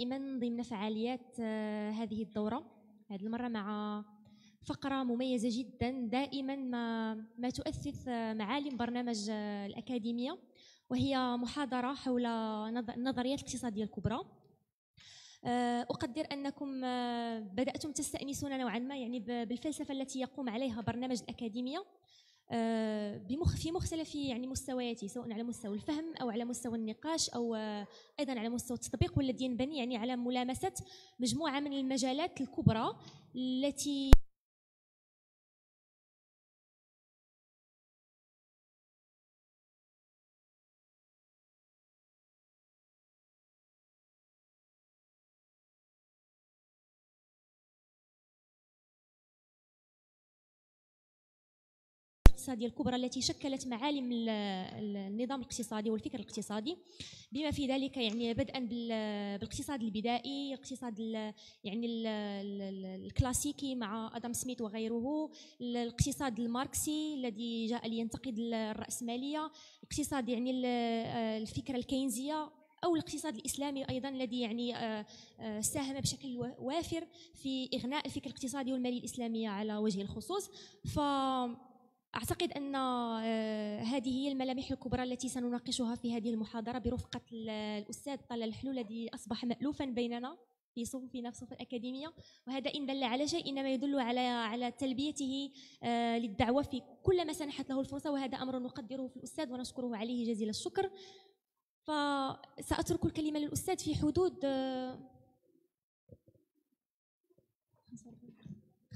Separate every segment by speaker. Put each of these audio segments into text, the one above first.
Speaker 1: دائما ضمن فعاليات آه، هذه الدورة هذه المرة مع فقرة مميزة جدا دائما ما, ما تؤسس آه، معالم برنامج آه، الأكاديمية وهي محاضرة حول النظريات الاقتصادية الكبرى أقدر أنكم بدأتم تستأنسون نوعا ما يعني بالفلسفة التي يقوم عليها برنامج الأكاديمية آه، في مختلف يعني مستوياته سواء على مستوى الفهم او على مستوى النقاش او آه، ايضا على مستوى التطبيق والذي ينبني يعني على ملامسه مجموعه من المجالات الكبرى التي الاقتصادية الكبرى التي شكلت معالم النظام الاقتصادي والفكر الاقتصادي بما في ذلك يعني بدءا بالاقتصاد البدائي الاقتصاد يعني الكلاسيكي مع ادم سميث وغيره الاقتصاد الماركسي الذي جاء لينتقد الرأسمالية الاقتصاد يعني آه، الفكرة الكينزية او الاقتصاد الاسلامي ايضا الذي يعني آه، آه، ساهم بشكل وافر في اغناء الفكر الاقتصادي والمالي الاسلاميه على وجه الخصوص ف أعتقد أن آه، هذه هي الملامح الكبرى التي سنناقشها في هذه المحاضرة برفقة الأستاذ طلال الحلو الذي أصبح مألوفا بيننا في صفوفنا في صف الأكاديمية وهذا إن دل على شيء إنما يدل على على تلبيته آه، للدعوة في كل ما سنحت له الفرصة وهذا أمر نقدره في الأستاذ ونشكره عليه جزيل الشكر فسأترك الكلمة للأستاذ في حدود آه،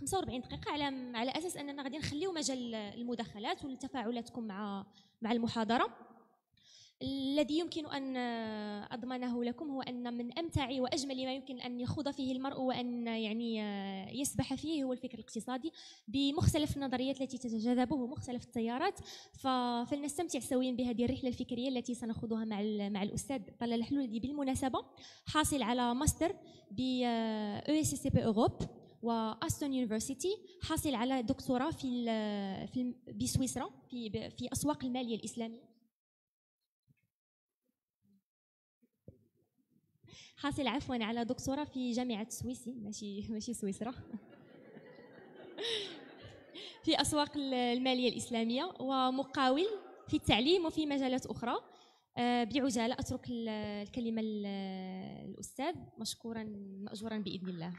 Speaker 1: 45 دقيقه على على اساس اننا غادي نخليو مجال المداخلات ولتفاعلاتكم مع مع المحاضره الذي يمكن أن أضمنه لكم هو أن من أمتع وأجمل ما يمكن أن يخوض فيه المرء وأن يعني آه، يسبح فيه هو الفكر الاقتصادي بمختلف النظريات التي تتجاذبه مختلف التيارات فلنستمتع سويا بهذه الرحلة الفكرية التي سنخوضها مع مع الأستاذ طلال الذي بالمناسبة حاصل على ماستر ب بي آه، أوروب e واستون يونيفرسيتي حاصل على دكتوراه في في بسويسرا في في اسواق الماليه الاسلاميه حاصل عفوا على دكتوراه في جامعه سويسي ماشي ماشي سويسرا في اسواق الماليه الاسلاميه ومقاول في التعليم وفي مجالات اخرى آه، بعجاله اترك الكلمه للاستاذ مشكورا ماجورا باذن الله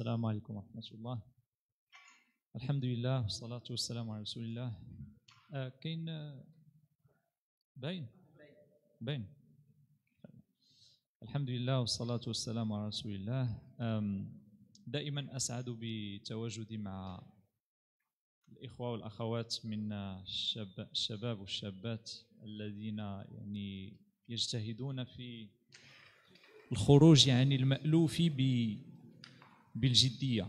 Speaker 2: السلام عليكم ورحمة الله الحمد لله والصلاة والسلام على رسول الله آه كاين آه، باين باين الحمد لله والصلاة والسلام على رسول الله دائما أسعد بتواجدي مع الإخوة والأخوات من آه، الشباب والشابات الذين يعني يجتهدون في الخروج يعني المألوف ب بالجدية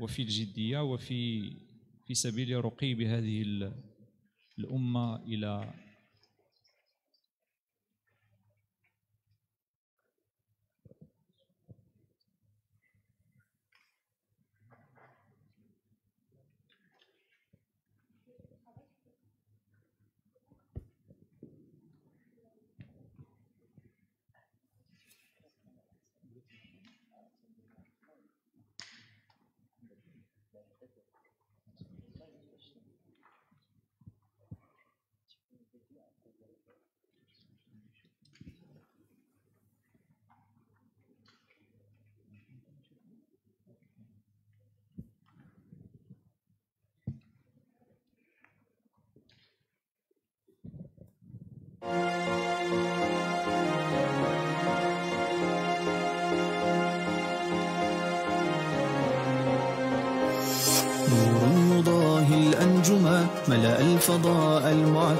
Speaker 2: وفي الجدية وفي في سبيل رقي بهذه الأمة إلى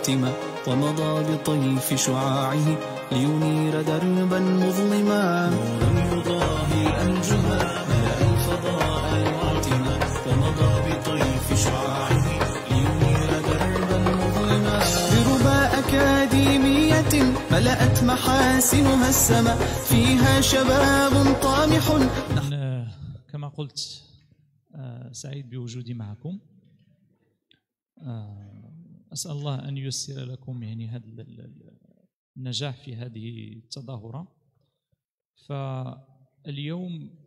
Speaker 2: خاتمة ومضى بطيف شعاعه لينير دربا مظلما نورا يضاهي الأنجما ملأ الفضاء يعتما
Speaker 1: ومضى بطيف شعاعه لينير
Speaker 2: دربا مظلما بربا أكاديمية ملأت محاسنها السماء فيها شباب طامح نحن كما قلت آه، سعيد بوجودي معكم آه، أسأل الله أن ييسر لكم يعني هذا النجاح في هذه التظاهرة فاليوم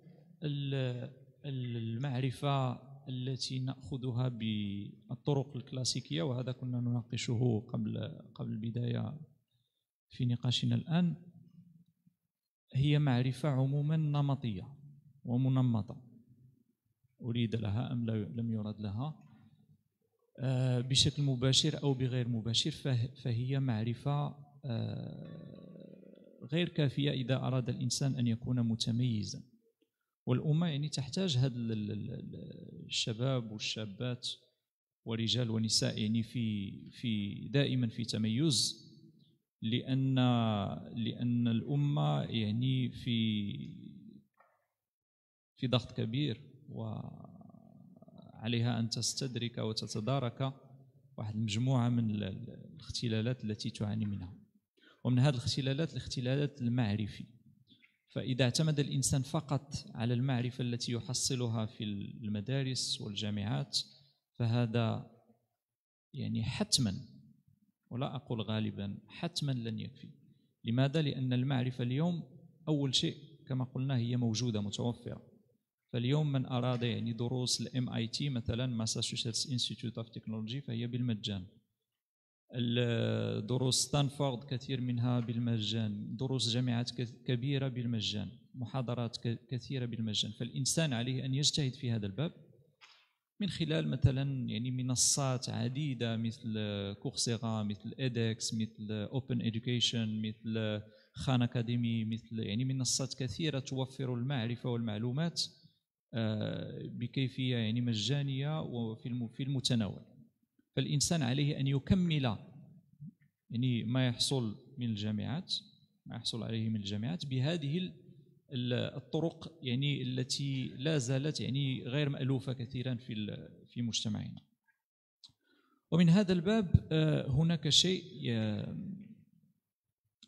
Speaker 2: المعرفة التي ناخذها بالطرق الكلاسيكيه وهذا كنا نناقشه قبل قبل البدايه في نقاشنا الان هي معرفه عموما نمطيه ومنمطه اريد لها ام لم يرد لها آه، بشكل مباشر او بغير مباشر فهي معرفه آه، غير كافيه اذا اراد الانسان ان يكون متميزا والامه يعني تحتاج هذا الشباب والشابات ورجال ونساء يعني في في دائما في تميز لان لان الامه يعني في في ضغط كبير و عليها أن تستدرك وتتدارك واحد المجموعة من الاختلالات التي تعاني منها ومن هذه الاختلالات الاختلالات المعرفي فإذا اعتمد الإنسان فقط على المعرفة التي يحصلها في المدارس والجامعات فهذا يعني حتما ولا أقول غالبا حتما لن يكفي لماذا؟ لأن المعرفة اليوم أول شيء كما قلنا هي موجودة متوفرة فاليوم من اراد يعني دروس الام اي تي مثلا ماساتشوستس انستيتيوت اوف تكنولوجي فهي بالمجان دروس ستانفورد كثير منها بالمجان دروس جامعات كبيره بالمجان محاضرات كثيره بالمجان فالانسان عليه ان يجتهد في هذا الباب من خلال مثلا يعني منصات عديده مثل كورسيرا مثل ادكس مثل اوبن اديوكيشن مثل خان اكاديمي مثل يعني منصات كثيره توفر المعرفه والمعلومات آه، بكيفيه يعني مجانيه وفي في المتناول فالانسان عليه ان يكمل يعني ما يحصل من الجامعات ما يحصل عليه من الجامعات بهذه الطرق يعني التي لا زالت يعني غير مألوفة كثيرا في في مجتمعنا ومن هذا الباب آه، هناك شيء آه،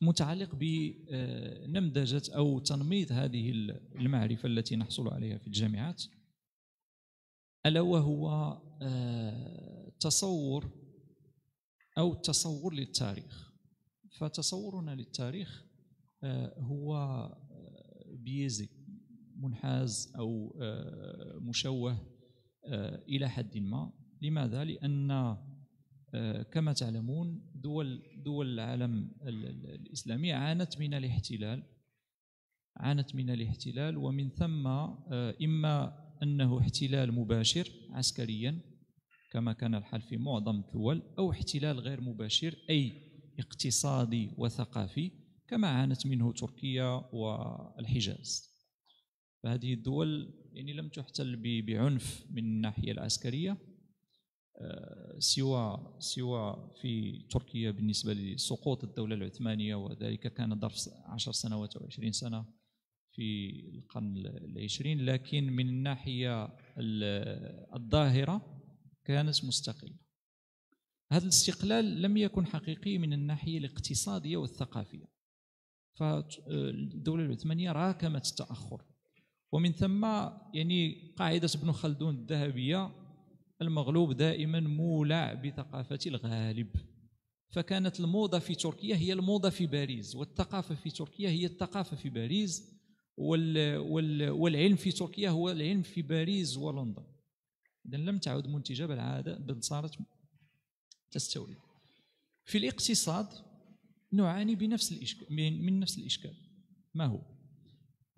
Speaker 2: متعلق بنمذجة أو تنميط هذه المعرفة التي نحصل عليها في الجامعات ألا وهو آه، تصور أو تصور للتاريخ فتصورنا للتاريخ آه، هو آه، بيزي منحاز أو مشوه إلى حد ما لماذا؟ لأن آه، كما تعلمون دول دول العالم الاسلامي عانت من الاحتلال عانت من الاحتلال ومن ثم آه، اما انه احتلال مباشر عسكريا كما كان الحال في معظم الدول او احتلال غير مباشر اي اقتصادي وثقافي كما عانت منه تركيا والحجاز فهذه الدول يعني لم تحتل بعنف من الناحيه العسكريه آه، سوى سوى في تركيا بالنسبة لسقوط الدولة العثمانية وذلك كان ظرف عشر سنوات أو عشرين سنة في القرن العشرين لكن من الناحية الظاهرة كانت مستقلة هذا الاستقلال لم يكن حقيقي من الناحية الاقتصادية والثقافية فالدولة العثمانية راكمت التأخر ومن ثم يعني قاعدة ابن خلدون الذهبية المغلوب دائما مولع بثقافة الغالب فكانت الموضة في تركيا هي الموضة في باريس والثقافة في تركيا هي الثقافة في باريس وال وال والعلم في تركيا هو العلم في باريس ولندن إذا لم تعد منتجة بل عادة بل صارت تستورد في الاقتصاد نعاني بنفس الإشكال من نفس الإشكال ما هو؟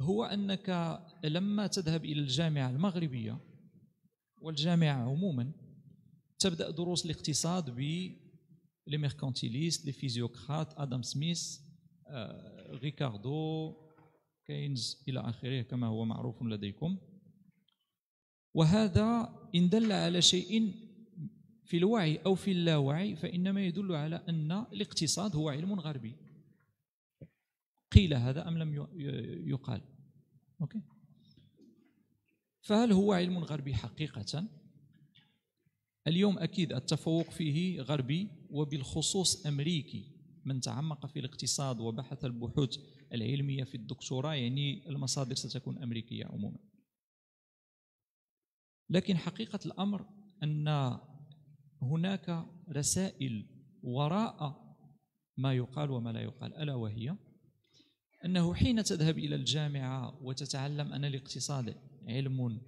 Speaker 2: هو أنك لما تذهب إلى الجامعة المغربية والجامعه عموما تبدا دروس الاقتصاد ب لي ميركانتيليست لي فيزيوقراط ادم سميث آه، ريكاردو كينز الى اخره كما هو معروف لديكم وهذا ان دل على شيء في الوعي او في اللاوعي فانما يدل على ان الاقتصاد هو علم غربي قيل هذا ام لم يقال اوكي فهل هو علم غربي حقيقة؟ اليوم أكيد التفوق فيه غربي وبالخصوص أمريكي من تعمق في الاقتصاد وبحث البحوث العلمية في الدكتوراه يعني المصادر ستكون أمريكية عموما لكن حقيقة الأمر أن هناك رسائل وراء ما يقال وما لا يقال ألا وهي أنه حين تذهب إلى الجامعة وتتعلم أن الاقتصاد علم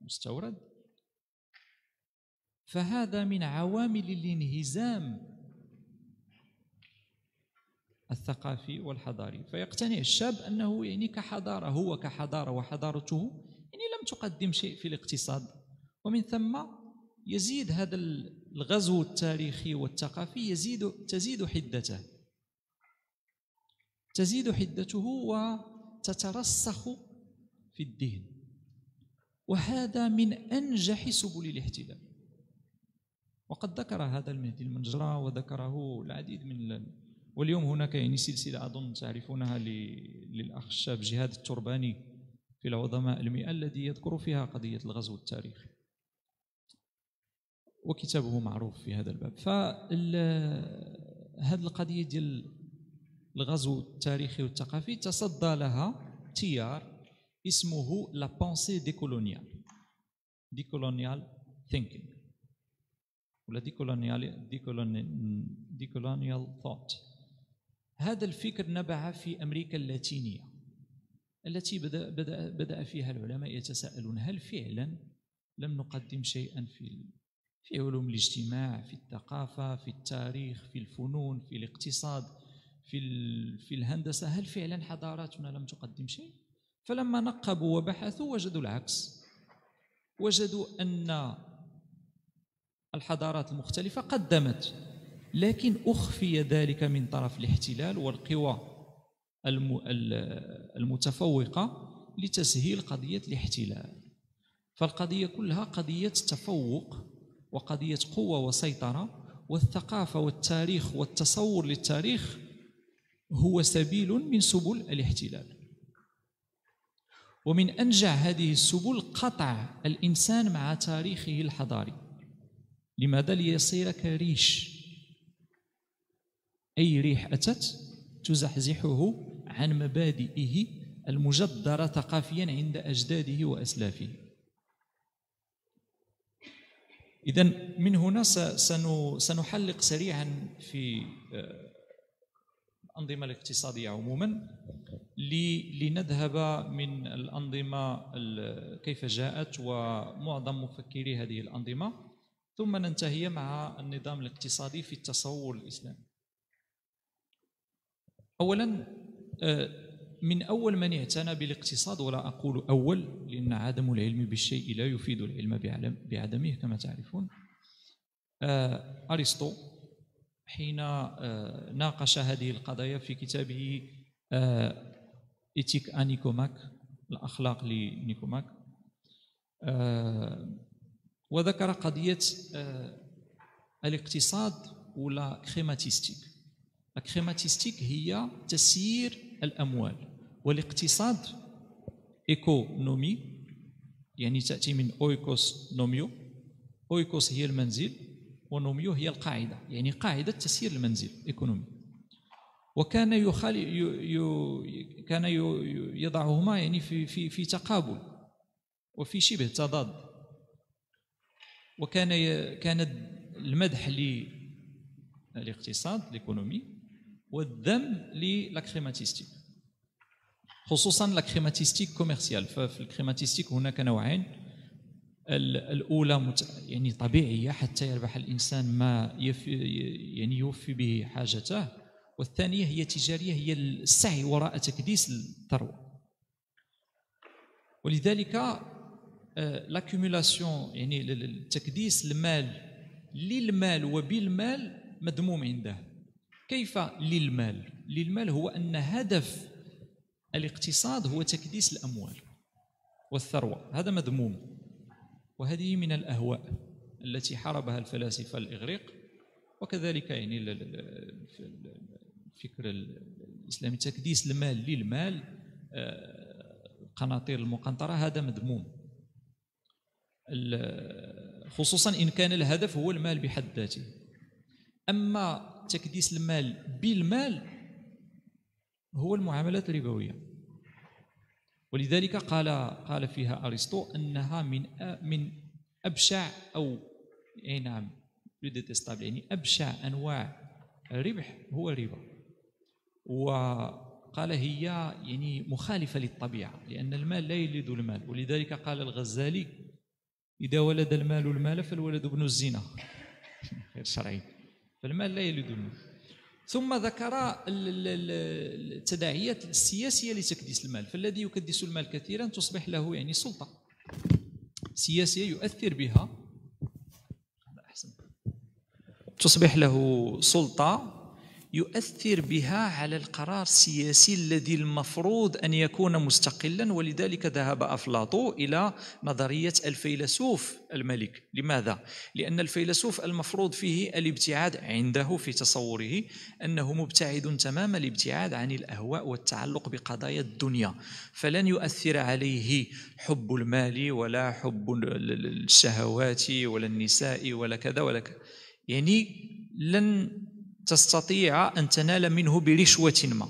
Speaker 2: مستورد فهذا من عوامل الانهزام الثقافي والحضاري فيقتنع الشاب انه يعني كحضاره هو كحضاره وحضارته يعني لم تقدم شيء في الاقتصاد ومن ثم يزيد هذا الغزو التاريخي والثقافي يزيد تزيد حدته تزيد حدته وتترسخ في الدين وهذا من أنجح سبل الاحتلال وقد ذكر هذا المهدي المنجرة وذكره العديد من واليوم هناك يعني سلسلة أظن تعرفونها للأخ الشاب جهاد الترباني في العظماء المئة الذي يذكر فيها قضية الغزو التاريخي وكتابه معروف في هذا الباب فهذه القضية ديال الغزو التاريخي والثقافي تصدى لها تيار اسمه لا بانسي ديكولونيال ديكولونيال ثينكينج ولا ديكولونيال ديكولونيال ثوت هذا الفكر نبع في امريكا اللاتينيه التي بدا بدا بدا فيها العلماء يتساءلون هل فعلا لم نقدم شيئا في في علوم الاجتماع في الثقافه في التاريخ في الفنون في الاقتصاد في في الهندسه هل فعلا حضاراتنا لم تقدم شيء فلما نقبوا وبحثوا وجدوا العكس وجدوا ان الحضارات المختلفه قدمت لكن اخفي ذلك من طرف الاحتلال والقوى المتفوقه لتسهيل قضيه الاحتلال فالقضيه كلها قضيه تفوق وقضيه قوه وسيطره والثقافه والتاريخ والتصور للتاريخ هو سبيل من سبل الاحتلال ومن أنجع هذه السبل قطع الإنسان مع تاريخه الحضاري لماذا ليصير كريش أي ريح أتت تزحزحه عن مبادئه المجدرة ثقافيا عند أجداده وأسلافه إذا من هنا سنحلق سريعا في آه، الأنظمة الاقتصادية عموما لنذهب من الأنظمة كيف جاءت ومعظم مفكري هذه الأنظمة ثم ننتهي مع النظام الاقتصادي في التصور الإسلامي أولا آه، من أول من اعتنى بالاقتصاد ولا أقول أول لأن عدم العلم بالشيء لا يفيد العلم بعدمه كما تعرفون آه، أرسطو حين آه، ناقش هذه القضايا في كتابه إيتيك أنيكوماك آه، الأخلاق لنيكوماك آه، وذكر قضية آه، الاقتصاد ولا كريماتيستيك الكريماتيستيك هي تسيير الأموال والاقتصاد ايكونومي يعني تأتي من أويكوس نوميو أويكوس هي المنزل ونوميو هي القاعدة يعني قاعدة تسيير المنزل ايكونومي وكان يخال كان يضعهما يعني في في في تقابل وفي شبه تضاد وكان كان المدح للاقتصاد ليكونومي والذم للاكريماتيستيك خصوصا لاكريماتيستيك كوميرسيال ففي الكريماتيستيك هناك نوعين الاولى يعني طبيعيه حتى يربح الانسان ما يعني يوفي به حاجته والثانية هي تجارية هي السعي وراء تكديس الثروة ولذلك لاكوميلاسيون آه، يعني تكديس المال للمال وبالمال مذموم عنده كيف للمال للمال هو أن هدف الاقتصاد هو تكديس الأموال والثروة هذا مذموم وهذه من الأهواء التي حاربها الفلاسفة الإغريق وكذلك يعني الفكر الاسلامي تكديس المال للمال القناطير آه، المقنطره هذا مذموم خصوصا ان كان الهدف هو المال بحد ذاته اما تكديس المال بالمال هو المعاملات الربويه ولذلك قال قال فيها ارسطو انها من من ابشع او اي نعم يعني ابشع انواع الربح هو الربا وقال هي يعني مخالفة للطبيعة لأن المال لا يلد المال ولذلك قال الغزالي إذا ولد المال المال فالولد ابن الزنا غير شرعي فالمال لا يلد المال ثم ذكر التداعيات السياسية لتكديس المال فالذي يكدس المال كثيرا تصبح له يعني سلطة سياسية يؤثر بها أحسن تصبح له سلطة يؤثر بها على القرار السياسي الذي المفروض ان يكون مستقلا ولذلك ذهب افلاطو الى نظريه الفيلسوف الملك، لماذا؟ لان الفيلسوف المفروض فيه الابتعاد عنده في تصوره انه مبتعد تمام الابتعاد عن الاهواء والتعلق بقضايا الدنيا، فلن يؤثر عليه حب المال ولا حب الشهوات ولا النساء ولا كذا ولا كذا. يعني لن تستطيع أن تنال منه برشوة ما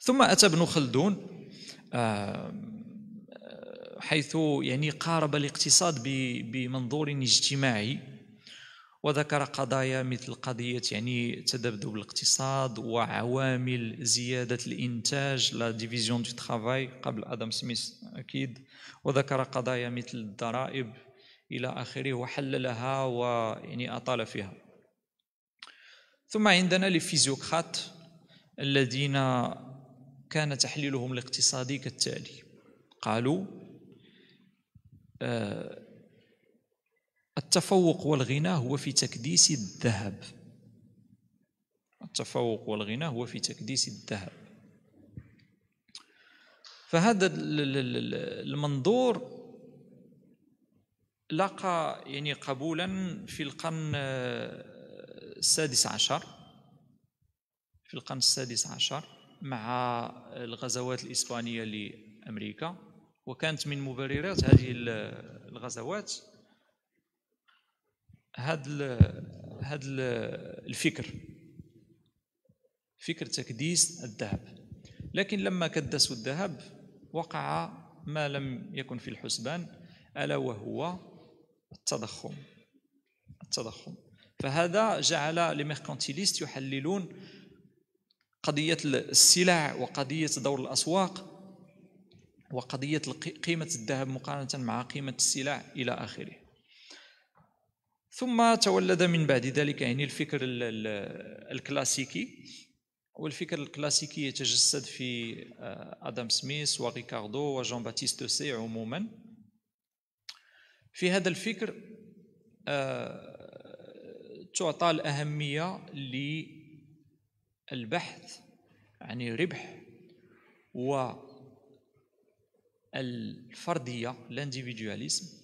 Speaker 2: ثم أتى ابن خلدون آه، حيث يعني قارب الاقتصاد بمنظور اجتماعي وذكر قضايا مثل قضية يعني تذبذب الاقتصاد وعوامل زيادة الإنتاج لا ديفيزيون دو ترافاي قبل آدم سميث أكيد وذكر قضايا مثل الضرائب إلى آخره وحللها ويعني أطال فيها ثم عندنا الفيزيوقراط الذين كان تحليلهم الاقتصادي كالتالي قالوا آه، التفوق والغنى هو في تكديس الذهب التفوق والغنى هو في تكديس الذهب فهذا المنظور لقى يعني قبولا في القرن آه، السادس عشر في القرن السادس عشر مع الغزوات الإسبانية لأمريكا وكانت من مبررات هذه الغزوات هذا هذا الفكر فكر تكديس الذهب لكن لما كدسوا الذهب وقع ما لم يكن في الحسبان ألا وهو التضخم التضخم فهذا جعل لي يحللون قضية السلع وقضية دور الأسواق وقضية قيمة الذهب مقارنة مع قيمة السلع إلى آخره ثم تولد من بعد ذلك يعني الفكر الكلاسيكي والفكر الكلاسيكي يتجسد في آه، ادم سميث وريكاردو وجون باتيست سي عموما في هذا الفكر آه، تعطى الأهمية للبحث عن الربح والفردية الانديفيدواليزم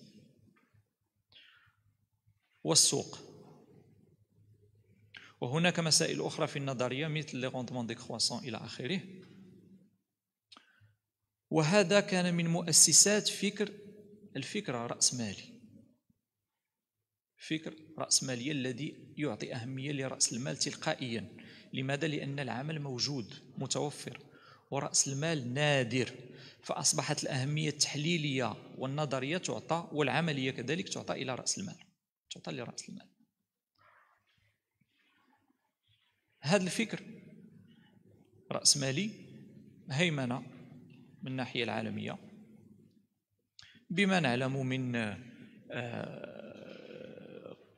Speaker 2: والسوق وهناك مسائل أخرى في النظرية مثل لي دي كرواسون إلى آخره وهذا كان من مؤسسات فكر الفكرة الرأسمالي فكر ماليه الذي يعطي أهمية لرأس المال تلقائيا لماذا؟ لأن العمل موجود متوفر ورأس المال نادر فأصبحت الأهمية التحليلية والنظرية تعطى والعملية كذلك تعطى إلى رأس المال تعطى لرأس المال هذا الفكر رأسمالي هيمنة من الناحية العالمية بما نعلم من آه،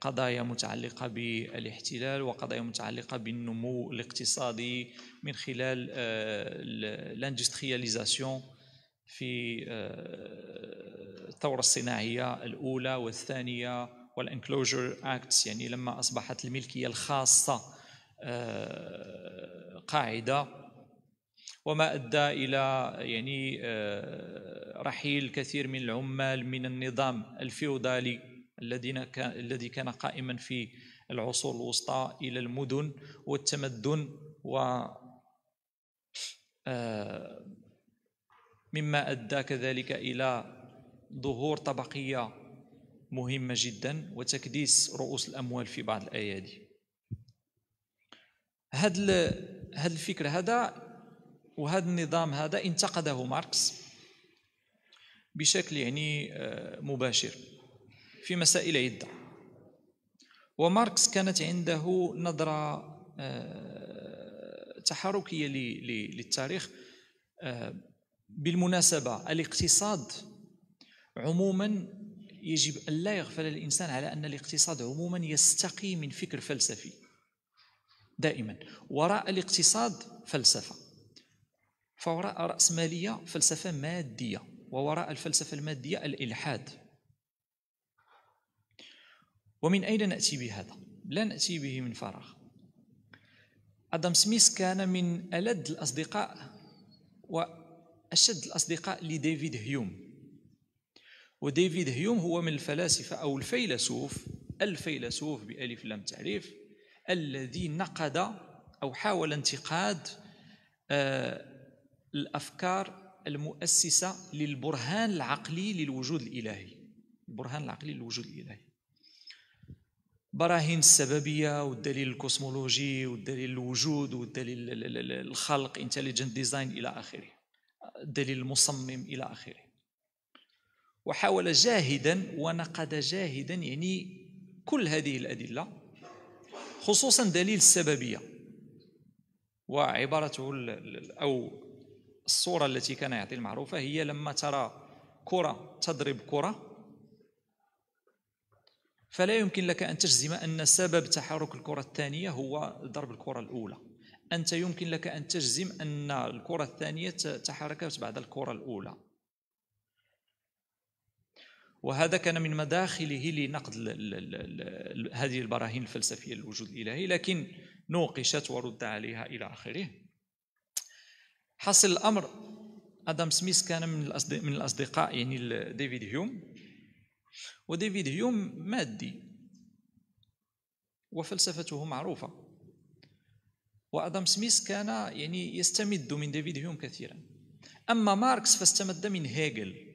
Speaker 2: قضايا متعلقه بالاحتلال وقضايا متعلقه بالنمو الاقتصادي من خلال لاندسترياليزاسيون آه، في آه، الثوره الصناعيه الاولى والثانيه والانكلوجر اكتس يعني لما اصبحت الملكيه الخاصه آه، قاعده وما ادى الى يعني رحيل كثير من العمال من النظام الفيودالي الذين كان الذي كان قائما في العصور الوسطى الى المدن والتمدن و آه، مما ادى كذلك الى ظهور طبقيه مهمه جدا وتكديس رؤوس الاموال في بعض الايادي هذا هذا الفكر هذا وهذا النظام هذا انتقده ماركس بشكل يعني آه، مباشر في مسائل عدة وماركس كانت عنده نظرة آه، تحركية للتاريخ آه، بالمناسبة الاقتصاد عموما يجب أن لا يغفل الإنسان على أن الاقتصاد عموما يستقي من فكر فلسفي دائما وراء الاقتصاد فلسفة فوراء رأسمالية فلسفة مادية ووراء الفلسفة المادية الإلحاد ومن أين نأتي بهذا؟ لا نأتي به من فراغ أدم سميث كان من ألد الأصدقاء وأشد الأصدقاء لديفيد هيوم وديفيد هيوم هو من الفلاسفة أو الفيلسوف الفيلسوف بألف لم تعريف الذي نقد أو حاول انتقاد آه، الأفكار المؤسسة للبرهان العقلي للوجود الإلهي البرهان العقلي للوجود الإلهي براهين السببيه والدليل الكوسمولوجي والدليل الوجود والدليل الخلق انتليجنت ديزاين الى اخره الدليل المصمم الى اخره وحاول جاهدا ونقد جاهدا يعني كل هذه الادله خصوصا دليل السببيه وعبارته او الصوره التي كان يعطي المعروفه هي لما ترى كره تضرب كره فلا يمكن لك أن تجزم أن سبب تحرك الكرة الثانية هو ضرب الكرة الأولى أنت يمكن لك أن تجزم أن الكرة الثانية تحركت بعد الكرة الأولى وهذا كان من مداخله لنقد هذه البراهين الفلسفية للوجود الإلهي لكن نوقشت ورد عليها إلى آخره حصل الأمر آدم سميث كان من الأصدقاء يعني ديفيد هيوم وديفيد هيوم مادي وفلسفته معروفة وأدم سميث كان يعني يستمد من ديفيد هيوم كثيرا أما ماركس فاستمد من هيجل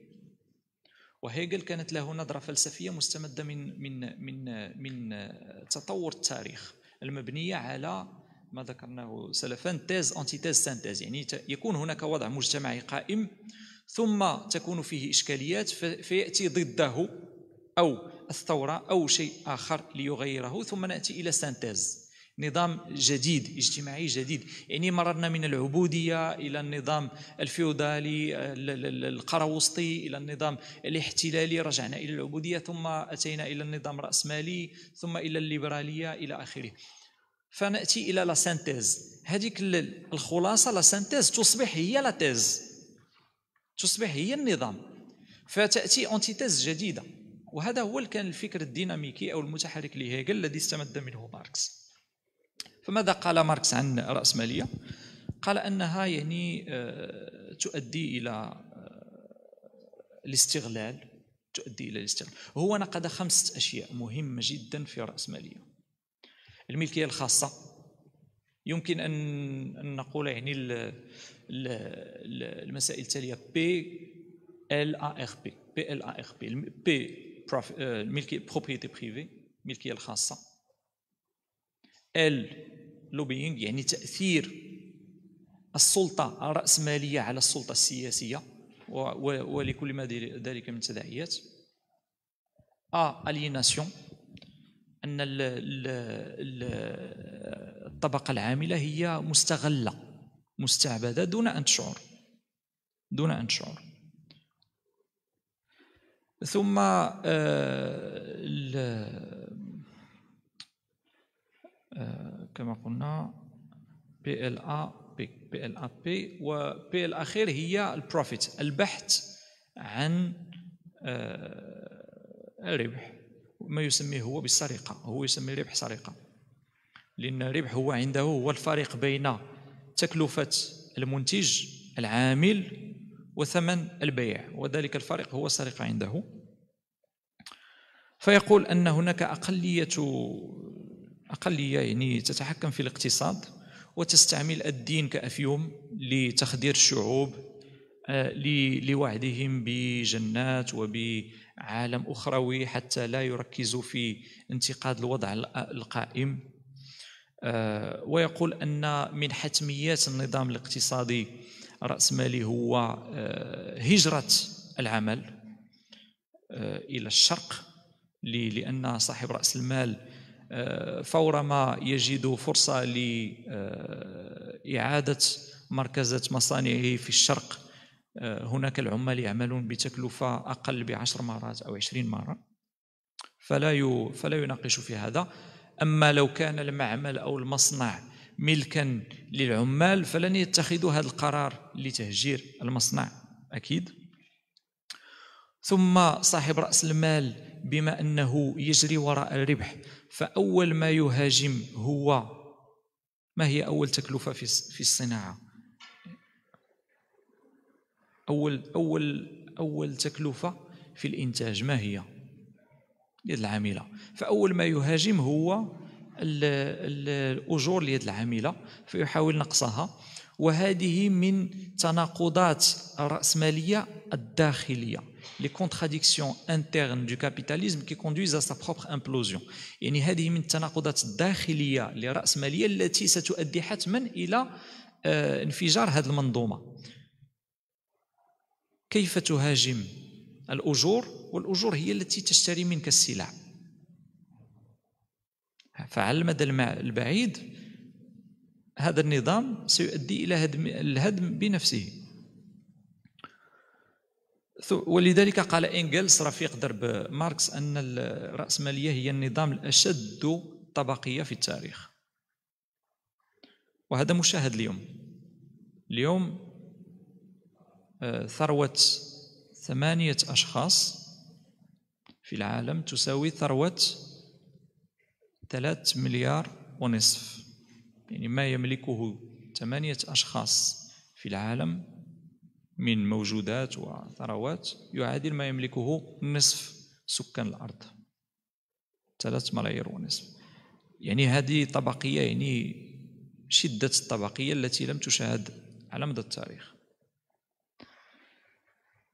Speaker 2: وهيجل كانت له نظرة فلسفية مستمدة من من من من تطور التاريخ المبنية على ما ذكرناه سلفا تيز تيز سانتيز يعني يكون هناك وضع مجتمعي قائم ثم تكون فيه إشكاليات فيأتي ضده أو الثورة أو شيء آخر ليغيره ثم نأتي إلى سانتاز نظام جديد اجتماعي جديد يعني مررنا من العبودية إلى النظام الفيودالي القروسطي إلى النظام الاحتلالي رجعنا إلى العبودية ثم أتينا إلى النظام الرأسمالي ثم إلى الليبرالية إلى آخره فنأتي إلى لا سانتيز هذيك الخلاصة لا سانتيز تصبح هي لا تيز تصبح هي النظام فتأتي أنتيتيز جديدة وهذا هو كان الفكر الديناميكي أو المتحرك لهيجل الذي استمد منه ماركس فماذا قال ماركس عن الرأسمالية؟ قال أنها يعني آه، تؤدي إلى آه، الاستغلال تؤدي إلى الاستغلال هو نقد خمسة أشياء مهمة جدا في الرأسمالية الملكية الخاصة يمكن أن نقول يعني المسائل التالية بي ال ا ار بي بي ال ا ار بي بي الملكيه بروبريتي بريفي الملكيه الخاصه ال لوبينغ يعني تاثير السلطه الراسماليه على السلطه السياسيه ولكل ما ذلك من تداعيات ا اليناسيون ان الطبقه العامله هي مستغله مستعبده دون ان تشعر دون ان تشعر ثم آه، آه، كما قلنا بي ال ا بي بي ال ا بي وبي الاخير هي البروفيت البحث عن آه، الربح ما يسميه هو بالسرقه هو يسمي ربح سرقه لان الربح هو عنده هو الفارق بين تكلفه المنتج العامل وثمن البيع وذلك الفارق هو السرقة عنده فيقول أن هناك أقلية أقلية يعني تتحكم في الاقتصاد وتستعمل الدين كأفيوم لتخدير الشعوب آه، لوعدهم بجنات وبعالم أخروي حتى لا يركزوا في انتقاد الوضع القائم آه، ويقول أن من حتميات النظام الاقتصادي راس مالي هو آه، هجرة العمل آه، إلى الشرق لأن صاحب رأس المال آه، فور ما يجد فرصة لإعادة مركزة مصانعه في الشرق هناك العمال يعملون بتكلفة أقل بعشر مرات أو عشرين مرة فلا فلا يناقش في هذا أما لو كان المعمل أو المصنع ملكا للعمال فلن يتخذوا هذا القرار لتهجير المصنع أكيد ثم صاحب رأس المال بما أنه يجري وراء الربح فأول ما يهاجم هو ما هي أول تكلفة في الصناعة أول أول أول تكلفة في الإنتاج ما هي؟ يد العاملة فأول ما يهاجم هو الاجور اليد العامله فيحاول نقصها وهذه من تناقضات الراسماليه الداخليه لي كونتراديكسيون انترن دو كابيتاليزم كي كوندويز ا سا بروبر امبلوزيون يعني هذه من التناقضات الداخليه للراسماليه التي ستؤدي حتما الى آه، انفجار هذه المنظومه كيف تهاجم الاجور والاجور هي التي تشتري منك السلع فعلى المدى البعيد هذا النظام سيؤدي إلى هدم الهدم بنفسه ولذلك قال إنجلس رفيق درب ماركس أن الرأسمالية هي النظام الأشد طبقية في التاريخ وهذا مشاهد اليوم اليوم آه، ثروة ثمانية أشخاص في العالم تساوي ثروة 3 مليار ونصف يعني ما يملكه ثمانية أشخاص في العالم من موجودات وثروات يعادل ما يملكه نصف سكان الأرض 3 ملايير ونصف يعني هذه طبقية يعني شدة الطبقية التي لم تشاهد على مدى التاريخ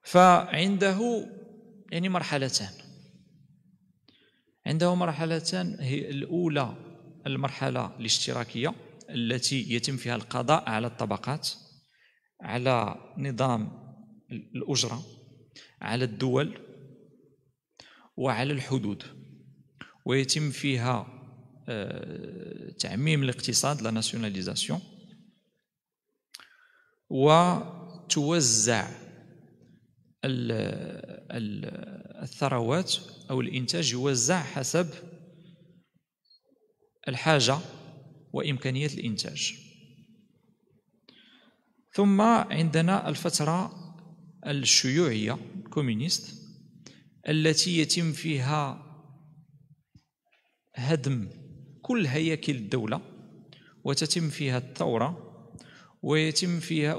Speaker 2: فعنده يعني مرحلتان عنده مرحلتان هي الأولى المرحلة الاشتراكية التي يتم فيها القضاء على الطبقات على نظام الأجرة على الدول وعلى الحدود ويتم فيها آه، تعميم الاقتصاد لا ناسيوناليزاسيون وتوزع الثروات أو الإنتاج يوزع حسب الحاجة وإمكانية الإنتاج ثم عندنا الفترة الشيوعية الكومينيست التي يتم فيها هدم كل هياكل الدولة وتتم فيها الثورة ويتم فيها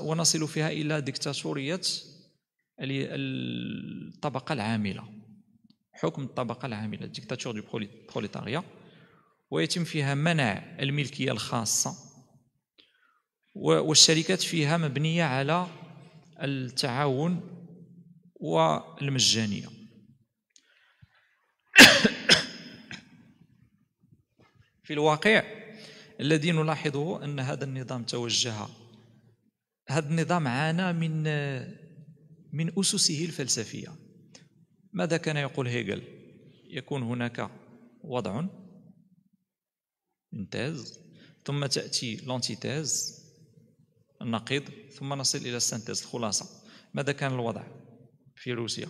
Speaker 2: ونصل فيها إلى ديكتاتورية الطبقه العامله حكم الطبقه العامله ديكتاتور دو بروليتاريا ويتم فيها منع الملكيه الخاصه والشركات فيها مبنيه على التعاون والمجانيه في الواقع الذي نلاحظه ان هذا النظام توجه هذا النظام عانى من من أسسه الفلسفية ماذا كان يقول هيجل يكون هناك وضع انتاز ثم تأتي لانتيتاز النقيض ثم نصل إلى السنتاز الخلاصة ماذا كان الوضع في روسيا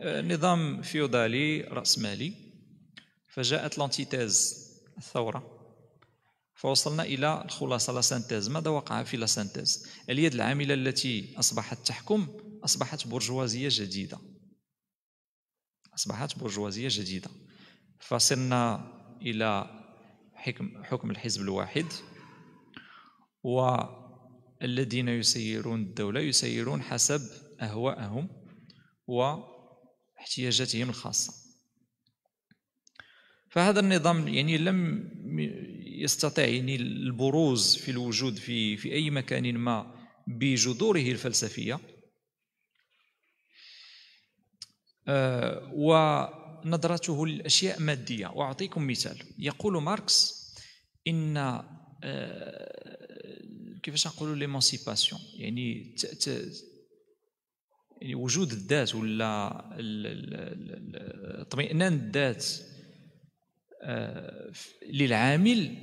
Speaker 2: آه، نظام فيودالي رأسمالي فجاءت لانتيتاز الثورة فوصلنا إلى الخلاصة لا سانتيز ماذا وقع في لا سانتيز اليد العاملة التي أصبحت تحكم أصبحت برجوازية جديدة أصبحت برجوازية جديدة فصلنا إلى حكم, حكم الحزب الواحد والذين يسيرون الدولة يسيرون حسب أهواءهم واحتياجاتهم الخاصة فهذا النظام يعني لم يستطيع يعني البروز في الوجود في في اي مكان ما بجذوره الفلسفيه آه، ونظرته للاشياء ماديه واعطيكم مثال يقول ماركس ان آه، كيفاش نقولوا ليمونسيباسيون يعني يعني وجود الذات ولا اطمئنان الذات آه، للعامل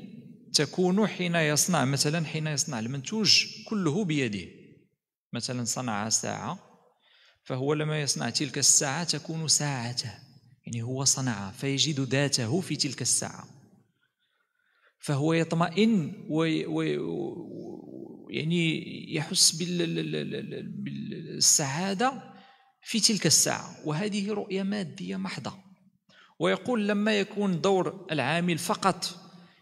Speaker 2: تكون حين يصنع مثلا حين يصنع المنتوج كله بيده مثلا صنع ساعة فهو لما يصنع تلك الساعة تكون ساعته يعني هو صنع فيجد ذاته في تلك الساعة فهو يطمئن ويعني يحس بالسعادة في تلك الساعة وهذه رؤية مادية محضة ويقول لما يكون دور العامل فقط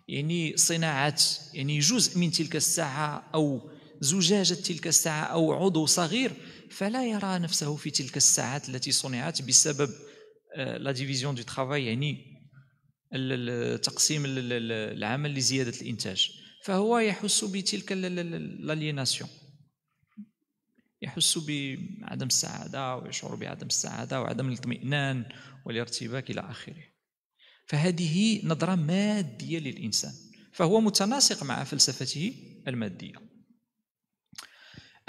Speaker 2: يعني صناعة يعني جزء من تلك الساعة أو زجاجة تلك الساعة أو عضو صغير فلا يرى نفسه في تلك الساعات التي صنعت بسبب آه، لا ديفيزيون دو ترافاي يعني تقسيم العمل لزيادة الإنتاج فهو يحس بتلك الاليناسيون يحس بعدم السعادة ويشعر بعدم السعادة وعدم الاطمئنان والارتباك إلى آخره فهذه نظرة مادية للإنسان فهو متناسق مع فلسفته المادية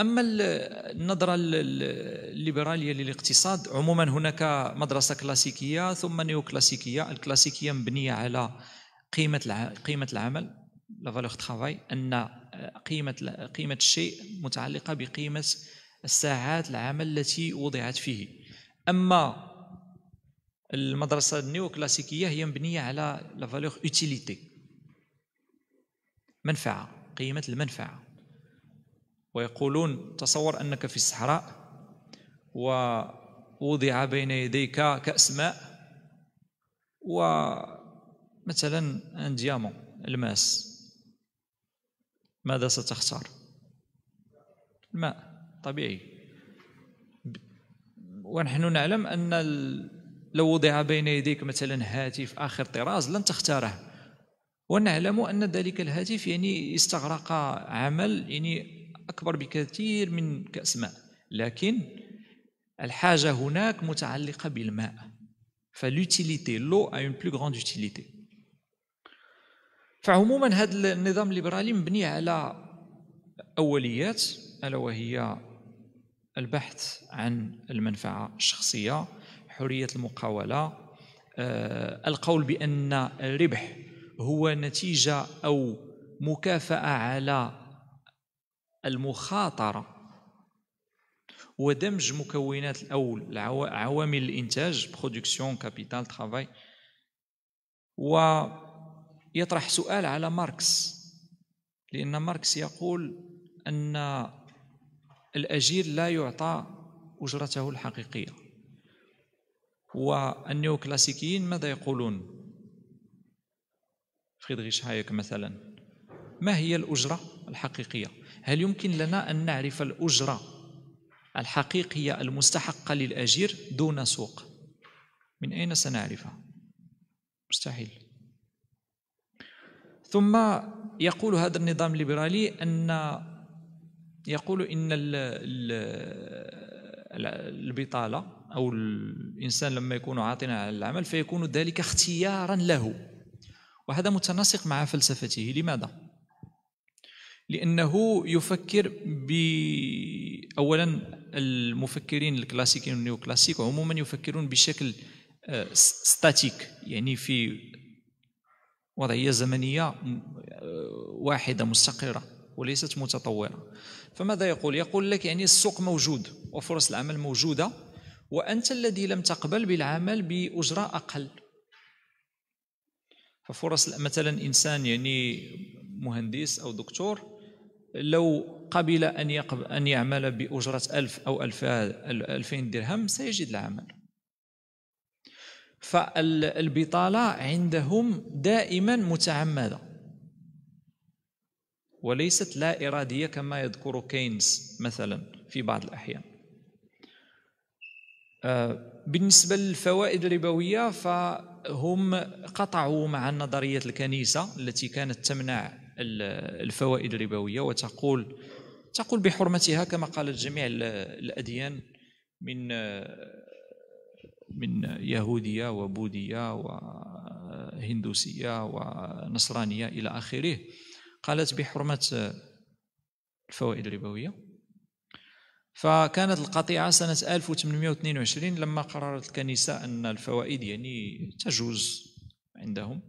Speaker 2: أما النظرة الليبرالية للاقتصاد عموما هناك مدرسة كلاسيكية ثم نيو كلاسيكية الكلاسيكية مبنية على قيمة قيمة العمل لا فالور ترافاي أن قيمة قيمة الشيء متعلقة بقيمة الساعات العمل التي وضعت فيه أما المدرسه النيو كلاسيكيه هي مبنيه على لا فالور اوتيليتي منفعه قيمه المنفعه ويقولون تصور انك في الصحراء ووضع بين يديك كاس ماء ومثلا ان ديامون الماس ماذا ستختار الماء طبيعي ونحن نعلم ان لو وضع بين يديك مثلا هاتف آخر طراز لن تختاره ونعلم أن ذلك الهاتف يعني استغرق عمل يعني أكبر بكثير من كأس ماء لكن الحاجة هناك متعلقة بالماء فلوتيليتي لو ا اون بلو غراند يوتيليتي فعموما هذا النظام الليبرالي مبني على أوليات ألا وهي البحث عن المنفعة الشخصية حرية المقاولة آه، القول بأن الربح هو نتيجة أو مكافأة على المخاطرة ودمج مكونات الأول عوامل الإنتاج برودكسيون كابيتال ترافاي ويطرح سؤال على ماركس لأن ماركس يقول أن الأجير لا يعطى أجرته الحقيقية والنيوكلاسيكيين ماذا يقولون فريدريش هايك مثلا ما هي الأجرة الحقيقية هل يمكن لنا أن نعرف الأجرة الحقيقية المستحقة للأجير دون سوق من أين سنعرفها مستحيل ثم يقول هذا النظام الليبرالي أن يقول إن البطالة أو الإنسان لما يكون عاطلا على العمل فيكون ذلك اختيارا له وهذا متناسق مع فلسفته لماذا؟ لأنه يفكر ب أولا المفكرين الكلاسيكيين والنيو كلاسيك عموما يفكرون بشكل آه، ستاتيك يعني في وضعية زمنية آه، واحدة مستقرة وليست متطورة فماذا يقول؟ يقول لك يعني السوق موجود وفرص العمل موجودة وأنت الذي لم تقبل بالعمل بأجرة أقل ففرص مثلا إنسان يعني مهندس أو دكتور لو قبل أن أن يعمل بأجرة ألف أو ألفين درهم سيجد العمل فالبطالة عندهم دائما متعمدة وليست لا إرادية كما يذكر كينز مثلا في بعض الأحيان آه، بالنسبة للفوائد الربوية فهم قطعوا مع نظرية الكنيسة التي كانت تمنع الفوائد الربوية وتقول تقول بحرمتها كما قالت جميع الأديان من آه، من يهودية وبوذية وهندوسية ونصرانية إلى آخره قالت بحرمة الفوائد الربوية فكانت القطيعة سنة 1822 لما قررت الكنيسة أن الفوائد يعني تجوز عندهم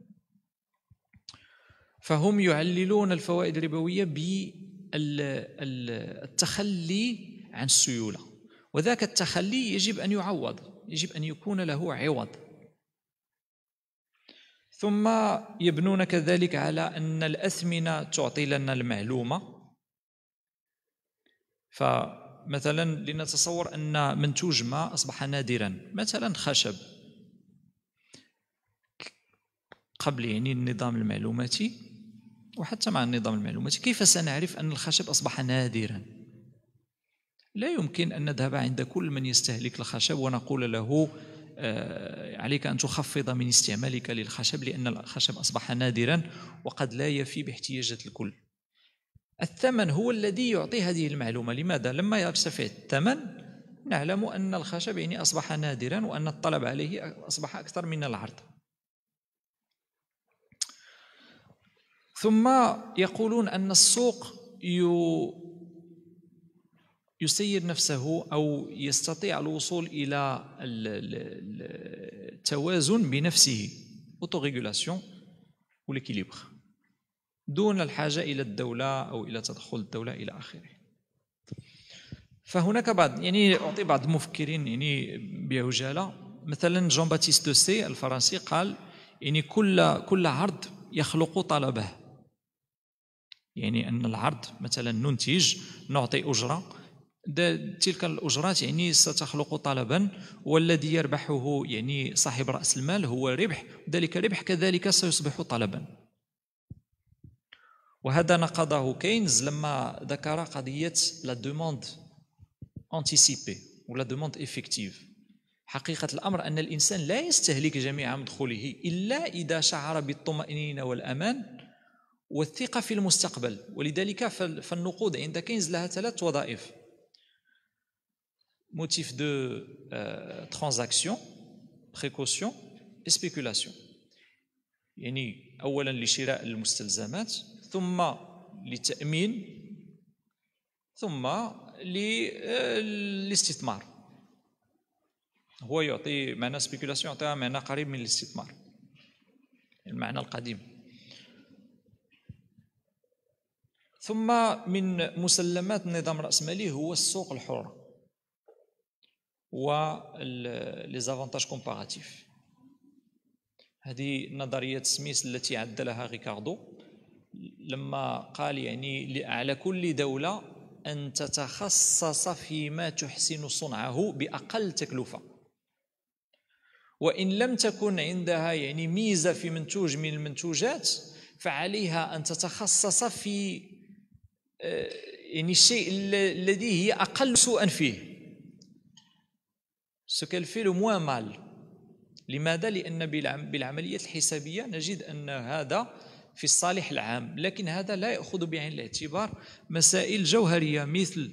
Speaker 2: فهم يعللون الفوائد الربوية بالتخلي عن السيولة وذاك التخلي يجب أن يعوض يجب أن يكون له عوض ثم يبنون كذلك على أن الأثمنة تعطي لنا المعلومة ف مثلا لنتصور أن منتوج ما أصبح نادرا مثلا خشب قبل يعني النظام المعلوماتي وحتى مع النظام المعلوماتي كيف سنعرف أن الخشب أصبح نادرا لا يمكن أن نذهب عند كل من يستهلك الخشب ونقول له آه، عليك أن تخفض من استعمالك للخشب لأن الخشب أصبح نادرا وقد لا يفي باحتياجات الكل الثمن هو الذي يعطي هذه المعلومة لماذا؟ لما يرتفع الثمن نعلم أن الخشب يعني أصبح نادرا وأن الطلب عليه أصبح أكثر من العرض ثم يقولون أن السوق يسير نفسه أو يستطيع الوصول إلى التوازن بنفسه اوتوريغولاسيون وليكيليبر دون الحاجة إلى الدولة أو إلى تدخل الدولة إلى آخره فهناك بعض يعني أعطي بعض المفكرين يعني بعجالة مثلا جون باتيست دو سي الفرنسي قال يعني كل كل عرض يخلق طلبه يعني أن العرض مثلا ننتج نعطي أجرة تلك الأجرات يعني ستخلق طلبا والذي يربحه يعني صاحب رأس المال هو ربح ذلك الربح كذلك سيصبح طلبا وهذا نقضه كينز لما ذكر قضية لا دوموند انتيسيبي ولا دوموند افكتيف حقيقة الأمر أن الإنسان لا يستهلك جميع مدخوله إلا إذا شعر بالطمأنينة والأمان والثقة في المستقبل ولذلك فالنقود عند كينز لها ثلاث وظائف موتيف دو ترانزاكسيون بريكوسيون سبيكولاسيون يعني أولا لشراء المستلزمات ثم للتامين ثم للاستثمار آه، هو يعطي معنى سبيكولاسيون يعطيها معنى قريب من الاستثمار المعنى القديم ثم من مسلمات النظام الرأسمالي هو السوق الحر و لي زافونتاج كومباراتيف هذه نظريه سميث التي عدلها ريكاردو لما قال يعني على كل دولة أن تتخصص فيما تحسن صنعه بأقل تكلفة وإن لم تكن عندها يعني ميزة في منتوج من المنتوجات فعليها أن تتخصص في آه، يعني الشيء الذي هي أقل سوءا فيه سكالفيل موان مال لماذا؟ لأن بالعمليات الحسابية نجد أن هذا في الصالح العام لكن هذا لا يأخذ بعين الاعتبار مسائل جوهرية مثل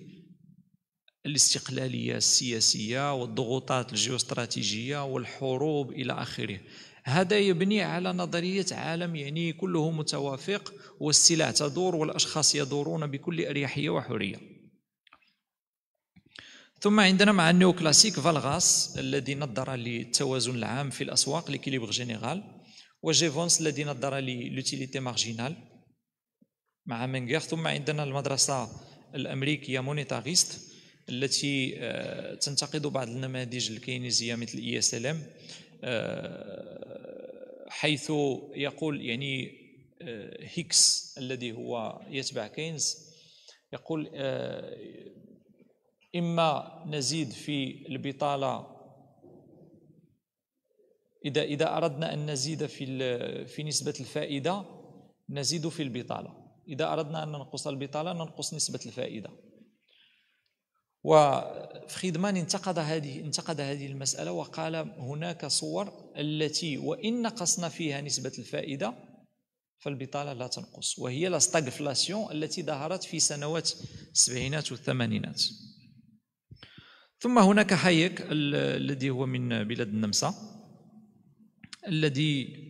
Speaker 2: الاستقلالية السياسية والضغوطات الجيوستراتيجية والحروب إلى آخره هذا يبني على نظرية عالم يعني كله متوافق والسلع تدور والأشخاص يدورون بكل أريحية وحرية ثم عندنا مع النيو كلاسيك فالغاس الذي نظر للتوازن العام في الأسواق لكيليبر جينيرال وجيفونس الذي نظر لوتيليتي مارجينال مع منغير ثم عندنا المدرسة الأمريكية مونيتاريست التي آه، تنتقد بعض النماذج الكينيزية مثل اي اس ال ام آه، حيث يقول يعني آه، هيكس الذي هو يتبع كينز يقول إما نزيد في البطالة إذا إذا أردنا أن نزيد في في نسبة الفائدة نزيد في البطالة إذا أردنا أن ننقص البطالة ننقص نسبة الفائدة وفريدمان انتقد هذه انتقد هذه المسألة وقال هناك صور التي وإن نقصنا فيها نسبة الفائدة فالبطالة لا تنقص وهي لا التي ظهرت في سنوات السبعينات والثمانينات ثم هناك هايك الذي هو من بلاد النمسا الذي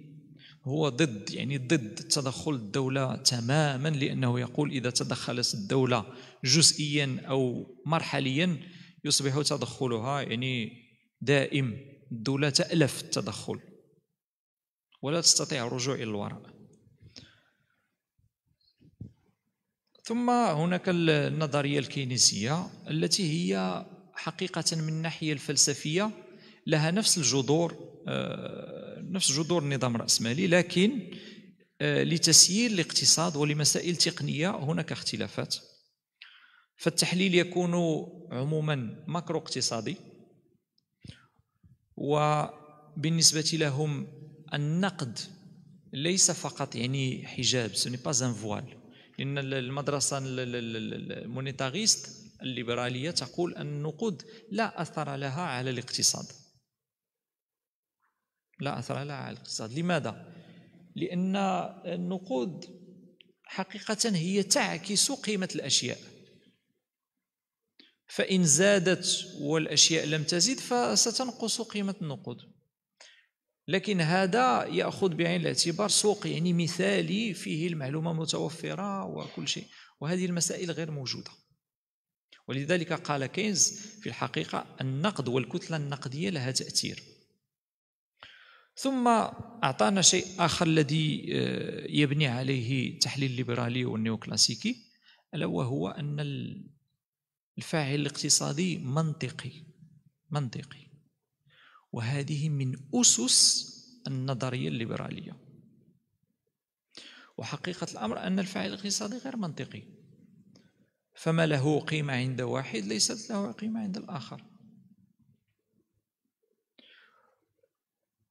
Speaker 2: هو ضد يعني ضد تدخل الدولة تماما لأنه يقول إذا تدخلت الدولة جزئيا أو مرحليا يصبح تدخلها يعني دائم الدولة تألف التدخل ولا تستطيع الرجوع إلى الوراء ثم هناك النظرية الكينيسية التي هي حقيقة من الناحية الفلسفية لها نفس الجذور آه، نفس جذور النظام الرأسمالي لكن آه، لتسيير الاقتصاد ولمسائل تقنية هناك اختلافات فالتحليل يكون عموما ماكرو اقتصادي وبالنسبة لهم النقد ليس فقط يعني حجاب سوني با ان فوال لأن المدرسة المونيتاريست الليبرالية تقول أن النقود لا أثر لها على الاقتصاد لا أثر لها على الاقتصاد لماذا؟ لأن النقود حقيقة هي تعكس قيمة الأشياء فإن زادت والأشياء لم تزد فستنقص قيمة النقود لكن هذا يأخذ بعين الاعتبار سوق يعني مثالي فيه المعلومة متوفرة وكل شيء وهذه المسائل غير موجودة ولذلك قال كينز في الحقيقة النقد والكتلة النقدية لها تأثير ثم أعطانا شيء آخر الذي آه، يبني عليه التحليل الليبرالي والنيوكلاسيكي ألا وهو أن الفاعل الاقتصادي منطقي منطقي وهذه من أسس النظرية الليبرالية وحقيقة الأمر أن الفاعل الاقتصادي غير منطقي فما له قيمة عند واحد ليست له قيمة عند الآخر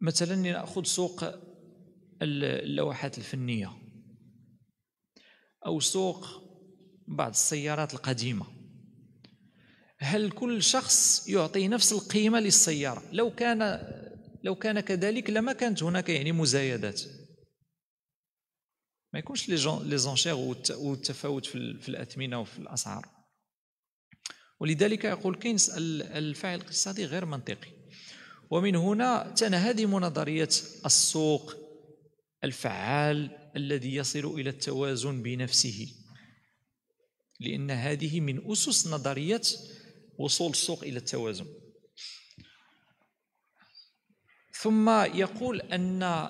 Speaker 2: مثلا ناخذ سوق اللوحات الفنيه او سوق بعض السيارات القديمه هل كل شخص يعطي نفس القيمه للسياره لو كان لو كان كذلك لما كانت هناك يعني مزايدات ما يكونش لي زونشير والتفاوت في الاثمنه وفي الاسعار ولذلك يقول كينز الفاعل الاقتصادي غير منطقي ومن هنا تنهدم نظرية السوق الفعال الذي يصل إلى التوازن بنفسه لأن هذه من أسس نظرية وصول السوق إلى التوازن ثم يقول أن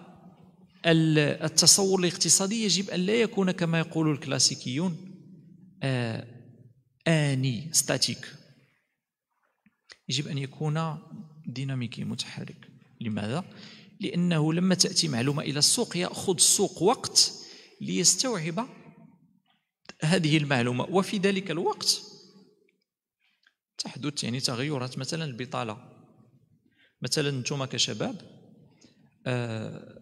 Speaker 2: التصور الاقتصادي يجب أن لا يكون كما يقول الكلاسيكيون آه، آني ستاتيك يجب أن يكون ديناميكي متحرك لماذا؟ لأنه لما تأتي معلومة إلى السوق يأخذ السوق وقت ليستوعب هذه المعلومة وفي ذلك الوقت تحدث يعني تغيرات مثلا البطالة مثلا أنتم كشباب آه،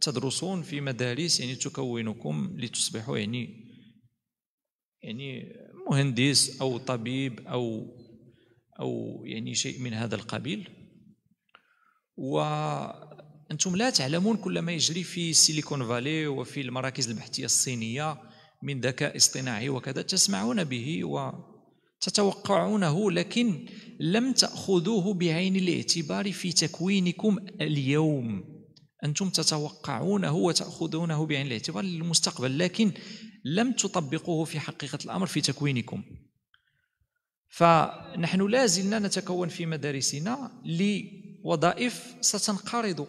Speaker 2: تدرسون في مدارس يعني تكونكم لتصبحوا يعني يعني مهندس أو طبيب أو أو يعني شيء من هذا القبيل وأنتم لا تعلمون كل ما يجري في سيليكون فالي وفي المراكز البحثية الصينية من ذكاء اصطناعي وكذا تسمعون به وتتوقعونه لكن لم تأخذوه بعين الاعتبار في تكوينكم اليوم أنتم تتوقعونه وتأخذونه بعين الاعتبار للمستقبل لكن لم تطبقوه في حقيقة الأمر في تكوينكم فنحن لا زلنا نتكون في مدارسنا لوظائف ستنقرض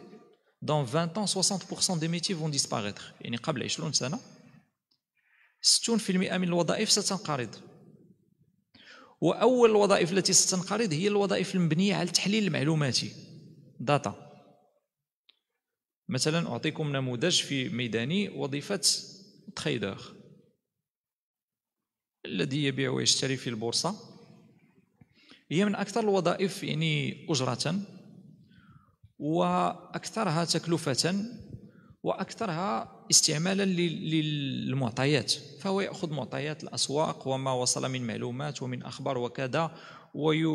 Speaker 2: دون 20 ans 60% des métiers vont disparaître يعني قبل 20 سنة 60% من الوظائف ستنقرض وأول الوظائف التي ستنقرض هي الوظائف المبنية على التحليل المعلوماتي داتا مثلا أعطيكم نموذج في ميداني وظيفة تريدر الذي يبيع ويشتري في البورصة هي من أكثر الوظائف يعني أجرة وأكثرها تكلفة وأكثرها استعمالا للمعطيات فهو يأخذ معطيات الأسواق وما وصل من معلومات ومن أخبار وكذا وي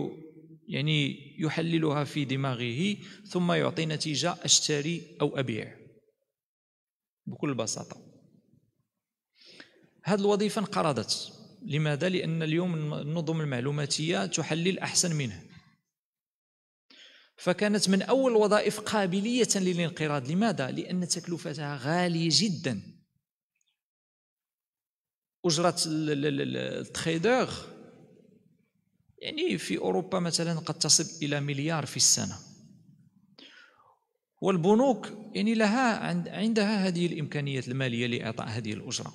Speaker 2: يعني يحللها في دماغه ثم يعطي نتيجة أشتري أو أبيع بكل بساطة هذه الوظيفة انقرضت لماذا؟ لأن اليوم النظم المعلوماتية تحلل أحسن منه فكانت من أول الوظائف قابلية للانقراض لماذا؟ لأن تكلفتها غالية جدا أجرة التخيدر يعني في أوروبا مثلا قد تصل إلى مليار في السنة والبنوك يعني لها عندها هذه الإمكانية المالية لإعطاء هذه الأجرة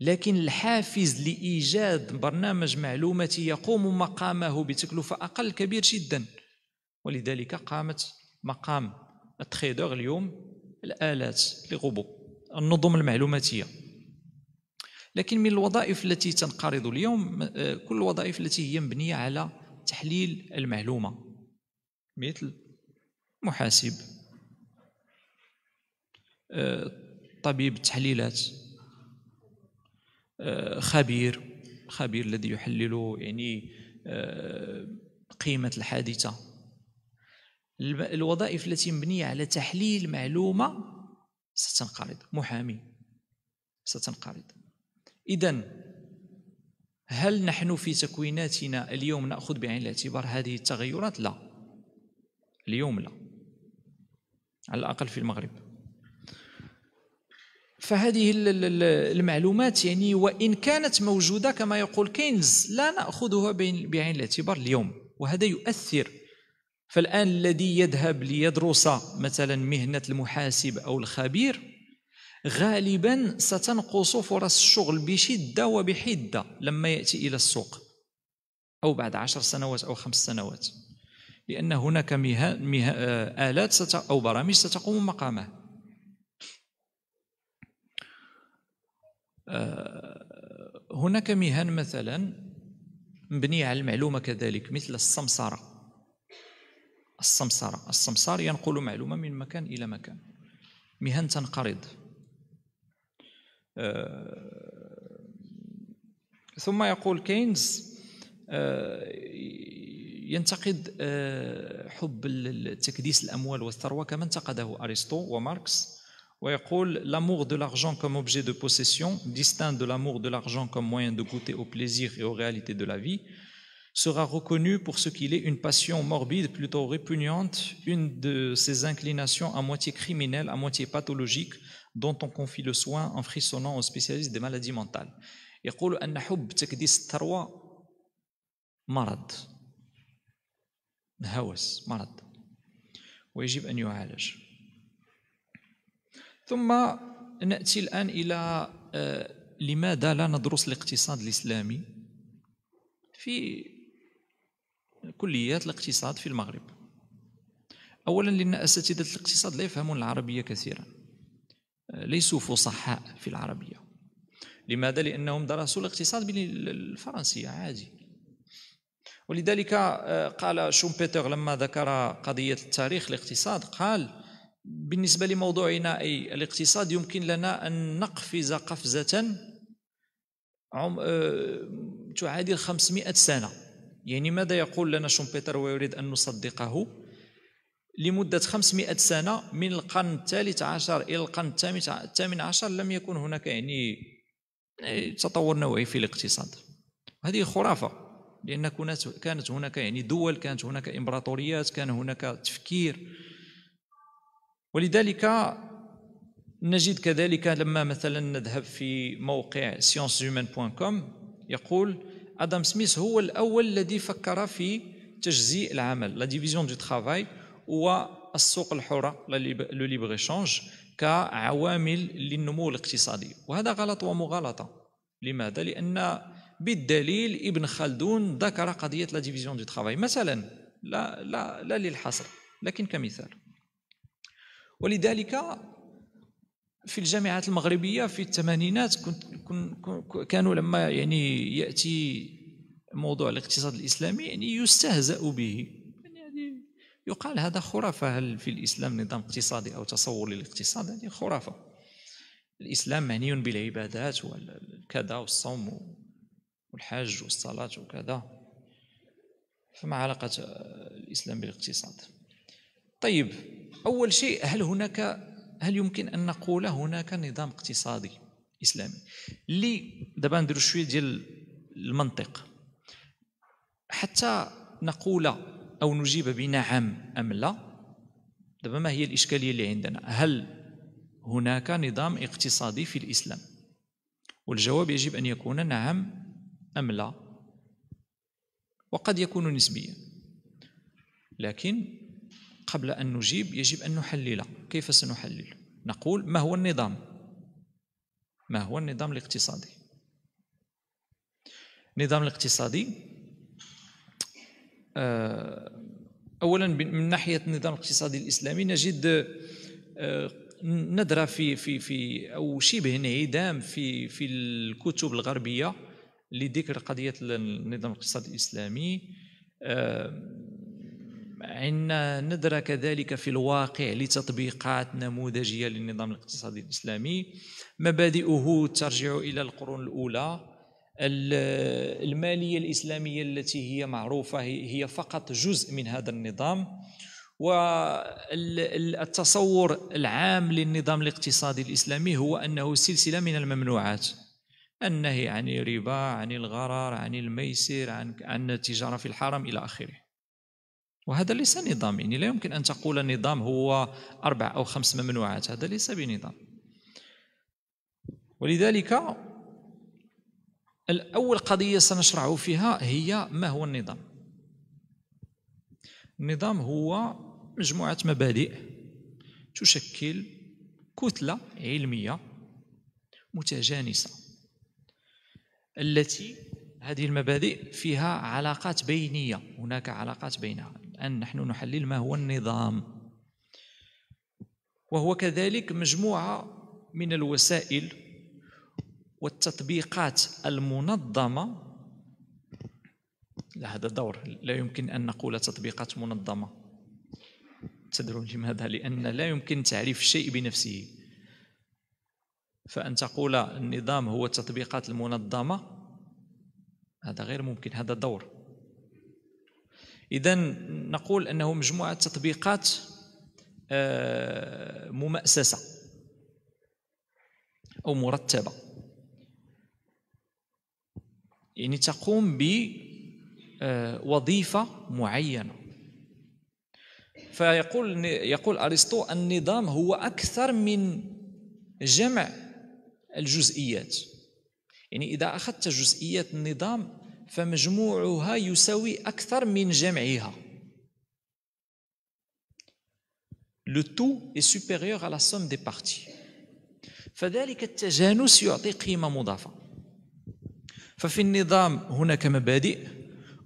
Speaker 2: لكن الحافز لإيجاد برنامج معلوماتي يقوم مقامه بتكلفة أقل كبير جدا ولذلك قامت مقام التخيدر اليوم الآلات لغبو النظم المعلوماتية لكن من الوظائف التي تنقرض اليوم آه، كل الوظائف التي هي مبنية على تحليل المعلومة مثل محاسب آه، طبيب التحليلات آه، خبير خبير الذي يحلل يعني آه، قيمة الحادثة الوظائف التي مبنية على تحليل معلومة ستنقرض محامي ستنقرض إذا هل نحن في تكويناتنا اليوم نأخذ بعين الاعتبار هذه التغيرات؟ لا اليوم لا على الأقل في المغرب فهذه المعلومات يعني وإن كانت موجودة كما يقول كينز لا نأخذها بعين الاعتبار اليوم وهذا يؤثر فالآن الذي يذهب ليدرس مثلا مهنة المحاسب أو الخبير غالبا ستنقص فرص الشغل بشدة وبحدة لما يأتي إلى السوق أو بعد عشر سنوات أو خمس سنوات لأن هناك مهن مه... آلات ست... أو برامج ستقوم مقامه آه، هناك مهن مثلا مبنية على المعلومة كذلك مثل السمسرة السمسرة السمسار ينقل معلومة من مكان إلى مكان مهن تنقرض آه، ثم يقول كينز آه، ينتقد حب تكديس الأموال والثروة كما انتقده أرسطو وماركس L'amour de l'argent comme objet de possession, distinct de l'amour de l'argent comme moyen de goûter au plaisir et aux réalités de la vie, sera reconnu pour ce qu'il est une passion morbide, plutôt répugnante, une de ces inclinations à moitié criminelles, à moitié pathologiques, dont on confie le soin en frissonnant aux spécialistes des maladies mentales. ثم ناتي الان الى آه، لماذا لا ندرس الاقتصاد الاسلامي في كليات الاقتصاد في المغرب اولا لان اساتذه الاقتصاد لا يفهمون العربيه كثيرا آه، ليسوا فصحاء في العربيه لماذا لانهم درسوا الاقتصاد بالفرنسيه عادي ولذلك آه، قال شومبيتر لما ذكر قضيه التاريخ الاقتصاد قال بالنسبة لموضوعنا أي الاقتصاد يمكن لنا أن نقفز قفزة عم آه، تعادل 500 سنة يعني ماذا يقول لنا شومبيتر ويريد أن نصدقه لمدة 500 سنة من القرن الثالث عشر إلى القرن الثامن عشر لم يكن هناك يعني آه، تطور نوعي في الاقتصاد هذه خرافة لأن كانت هناك يعني دول كانت هناك إمبراطوريات كان هناك تفكير ولذلك نجد كذلك لما مثلا نذهب في موقع sciencehuman.com يقول ادم سميث هو الاول الذي فكر في تجزيء العمل لا ديفيزيون دو ترافاي والسوق الحره لو ليبر ايشانج كعوامل للنمو الاقتصادي وهذا غلط ومغالطه لماذا لان بالدليل ابن خلدون ذكر قضيه لا ديفيزيون دو ترافاي مثلا لا لا لا للحصر لكن كمثال ولذلك في الجامعات المغربية في الثمانينات كنت كانوا لما يعني يأتي موضوع الاقتصاد الإسلامي يعني يستهزأ به يعني يقال هذا خرافة هل في الإسلام نظام اقتصادي أو تصور للاقتصاد هذه يعني خرافة الإسلام مهني بالعبادات والكذا والصوم والحج والصلاة وكذا فما علاقة الإسلام بالاقتصاد طيب أول شيء هل هناك هل يمكن أن نقول هناك نظام اقتصادي إسلامي اللي دابا نديرو شوية ديال المنطق حتى نقول أو نجيب بنعم أم لا دابا ما هي الإشكالية اللي عندنا هل هناك نظام اقتصادي في الإسلام والجواب يجب أن يكون نعم أم لا وقد يكون نسبيا لكن قبل أن نجيب يجب أن نحلل كيف سنحلل؟ نقول ما هو النظام؟ ما هو النظام الاقتصادي؟ النظام الاقتصادي آه، أولا من ناحية النظام الاقتصادي الإسلامي نجد آه، ندرة في في في أو شبه انعدام في في الكتب الغربية لذكر قضية النظام الاقتصادي الإسلامي آه، عندنا ندرة كذلك في الواقع لتطبيقات نموذجية للنظام الاقتصادي الإسلامي مبادئه ترجع إلى القرون الأولى المالية الإسلامية التي هي معروفة هي فقط جزء من هذا النظام والتصور العام للنظام الاقتصادي الإسلامي هو أنه سلسلة من الممنوعات النهي عن الربا عن الغرر عن الميسر عن, عن التجارة في الحرم إلى آخره وهذا ليس نظام يعني لا يمكن أن تقول النظام هو أربع أو خمس ممنوعات هذا ليس بنظام ولذلك الأول قضية سنشرع فيها هي ما هو النظام النظام هو مجموعة مبادئ تشكل كتلة علمية متجانسة التي هذه المبادئ فيها علاقات بينية هناك علاقات بينها الآن نحن نحلل ما هو النظام وهو كذلك مجموعة من الوسائل والتطبيقات المنظمة لهذا دور لا يمكن أن نقول تطبيقات منظمة تدرون لماذا؟ لأن لا يمكن تعريف الشيء بنفسه فأن تقول النظام هو التطبيقات المنظمة هذا غير ممكن هذا دور إذا نقول أنه مجموعة تطبيقات آه، ممأسسة أو مرتبة يعني تقوم بوظيفة آه، معينة فيقول يقول أرسطو النظام هو أكثر من جمع الجزئيات يعني إذا أخذت جزئيات النظام فمجموعها يساوي أكثر من جمعها le tout est supérieur à la somme des parties فذلك التجانس يعطي قيمة مضافة ففي النظام هناك مبادئ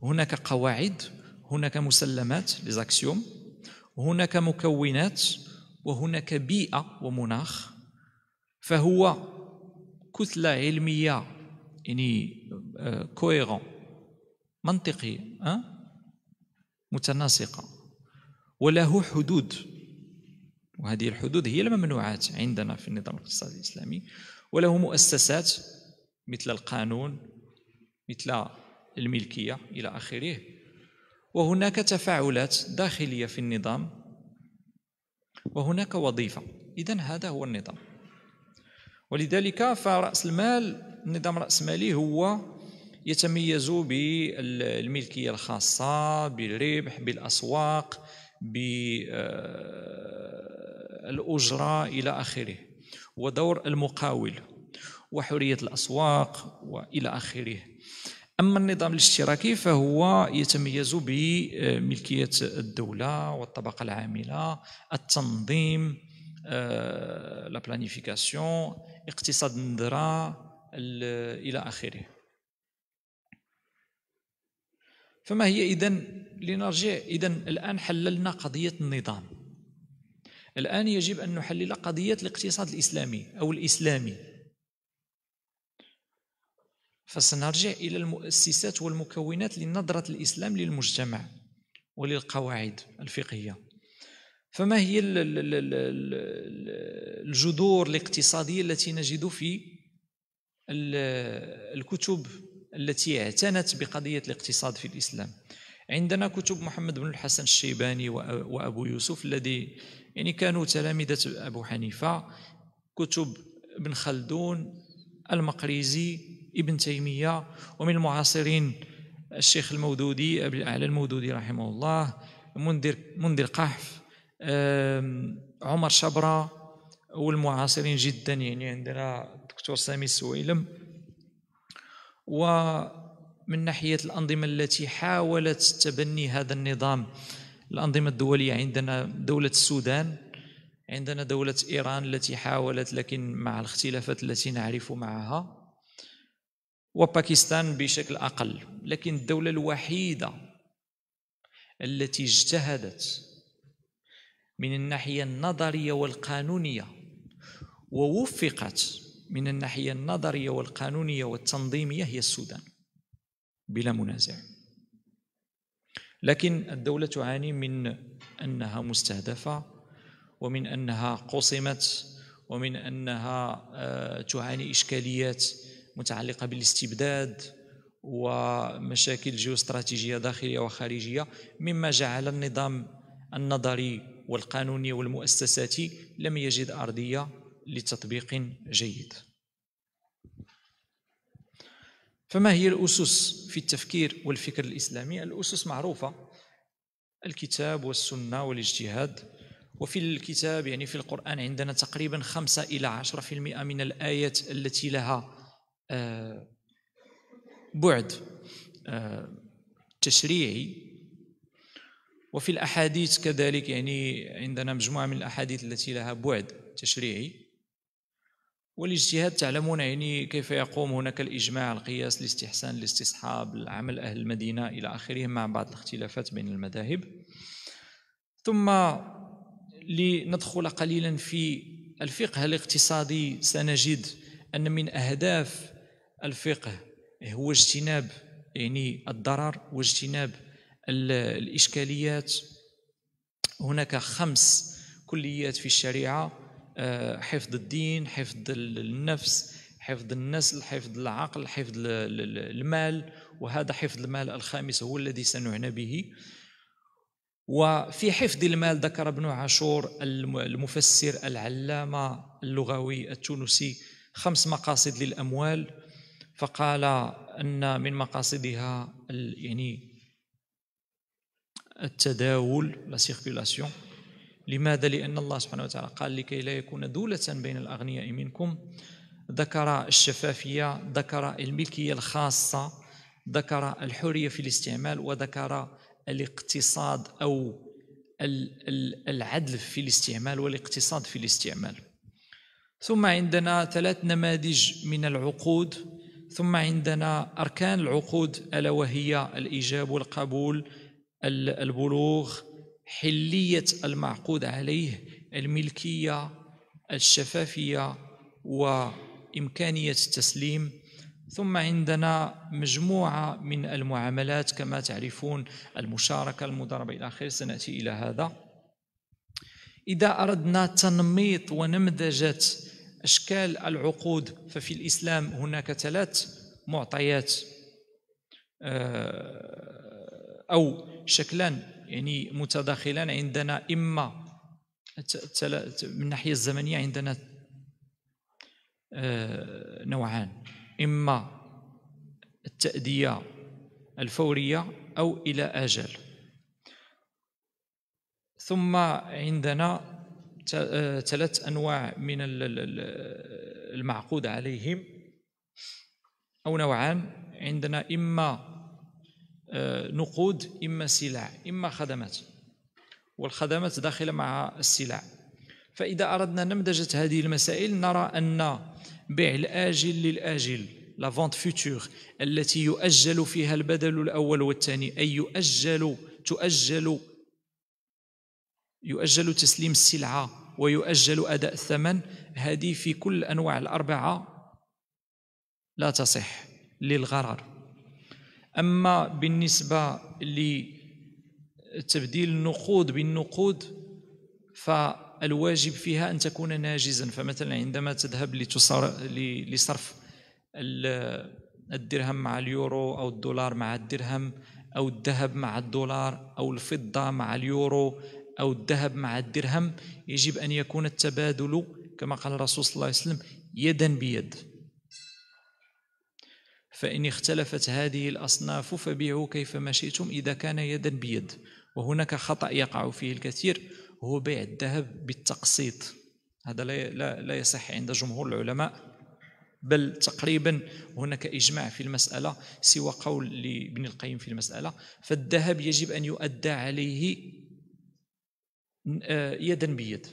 Speaker 2: هناك قواعد هناك مسلمات لزاكسيوم هناك مكونات وهناك بيئة ومناخ فهو كتلة علمية يعني كويرون آه، منطقي أه؟ متناسقة وله حدود وهذه الحدود هي الممنوعات عندنا في النظام الاقتصادي الإسلامي وله مؤسسات مثل القانون مثل الملكية إلى آخره وهناك تفاعلات داخلية في النظام وهناك وظيفة إذا هذا هو النظام ولذلك فرأس المال رأس مالي هو يتميز بالملكيه الخاصه بالربح بالاسواق بالاجره آه، الى اخره ودور المقاول وحريه الاسواق والى اخره اما النظام الاشتراكي فهو يتميز بملكيه الدوله والطبقه العامله التنظيم لا آه، بلانيفيكاسيون اقتصاد النظره الى اخره فما هي إذا لنرجع إذا الآن حللنا قضية النظام الآن يجب أن نحلل قضية الاقتصاد الإسلامي أو الإسلامي فسنرجع إلى المؤسسات والمكونات لنظرة الإسلام للمجتمع وللقواعد الفقهية فما هي الجذور الاقتصادية التي نجد في الكتب التي اعتنت بقضية الاقتصاد في الإسلام عندنا كتب محمد بن الحسن الشيباني وأبو يوسف الذي يعني كانوا تلامذة أبو حنيفة كتب ابن خلدون المقريزي ابن تيمية ومن المعاصرين الشيخ المودودي أبي الأعلى المودودي رحمه الله منذر منذر قحف عمر شبرة والمعاصرين جدا يعني عندنا الدكتور سامي السويلم ومن ناحية الأنظمة التي حاولت تبني هذا النظام الأنظمة الدولية عندنا دولة السودان عندنا دولة إيران التي حاولت لكن مع الاختلافات التي نعرف معها وباكستان بشكل أقل لكن الدولة الوحيدة التي اجتهدت من الناحية النظرية والقانونية ووفقت من الناحية النظرية والقانونية والتنظيمية هي السودان بلا منازع لكن الدولة تعاني من أنها مستهدفة ومن أنها قسمت ومن أنها آه، تعاني إشكاليات متعلقة بالاستبداد ومشاكل جيوستراتيجية داخلية وخارجية مما جعل النظام النظري والقانوني والمؤسساتي لم يجد أرضية لتطبيق جيد فما هي الأسس في التفكير والفكر الإسلامي؟ الأسس معروفة الكتاب والسنة والاجتهاد وفي الكتاب يعني في القرآن عندنا تقريبا 5 إلى 10% من الآيات التي لها آه، بعد آه، تشريعي وفي الأحاديث كذلك يعني عندنا مجموعة من الأحاديث التي لها بعد تشريعي والاجتهاد تعلمون يعني كيف يقوم هناك الإجماع القياس الاستحسان الاستصحاب العمل أهل المدينة إلى آخره مع بعض الاختلافات بين المذاهب ثم لندخل قليلا في الفقه الاقتصادي سنجد أن من أهداف الفقه هو اجتناب يعني الضرر واجتناب الإشكاليات هناك خمس كليات في الشريعة آه، حفظ الدين حفظ النفس حفظ النسل حفظ العقل حفظ المال وهذا حفظ المال الخامس هو الذي سنعنى به وفي حفظ المال ذكر ابن عاشور المفسر العلامة اللغوي التونسي خمس مقاصد للأموال فقال أن من مقاصدها يعني التداول لا سيركولاسيون لماذا؟ لأن الله سبحانه وتعالى قال لكي لا يكون دولة بين الأغنياء منكم ذكر الشفافية ذكر الملكية الخاصة ذكر الحرية في الاستعمال وذكر الاقتصاد أو العدل في الاستعمال والاقتصاد في الاستعمال ثم عندنا ثلاث نماذج من العقود ثم عندنا أركان العقود ألا وهي الإيجاب والقبول البلوغ حلية المعقود عليه الملكية الشفافية وإمكانية التسليم ثم عندنا مجموعة من المعاملات كما تعرفون المشاركة المضاربة إلى آخره سنأتي إلى هذا إذا أردنا تنميط ونمذجة أشكال العقود ففي الإسلام هناك ثلاث معطيات آه، أو شكلان يعني متداخلان عندنا إما من الناحيه الزمنية عندنا آه، نوعان إما التأدية الفورية أو إلى أجل ثم عندنا آه، ثلاث أنواع من المعقود عليهم أو نوعان عندنا إما نقود إما سلع إما خدمات والخدمات داخلة مع السلع فإذا أردنا نمذجة هذه المسائل نرى أن بيع الآجل للآجل لا فونت فيتور التي يؤجل فيها البدل الأول والثاني أي يؤجل تؤجل يؤجل تسليم السلعة ويؤجل أداء الثمن هذه في كل أنواع الأربعة لا تصح للغرر أما بالنسبة لتبديل النقود بالنقود فالواجب فيها أن تكون ناجزا فمثلا عندما تذهب لصرف الدرهم مع اليورو أو الدولار مع الدرهم أو الذهب مع الدولار أو الفضة مع اليورو أو الذهب مع الدرهم يجب أن يكون التبادل كما قال الرسول صلى الله عليه وسلم يدا بيد فإن اختلفت هذه الأصناف فبيعوا كيفما شئتم إذا كان يدا بيد وهناك خطأ يقع فيه الكثير هو بيع الذهب بالتقسيط هذا لا لا لا يصح عند جمهور العلماء بل تقريبا هناك إجماع في المسألة سوى قول لابن القيم في المسألة فالذهب يجب أن يؤدى عليه آه، يدا بيد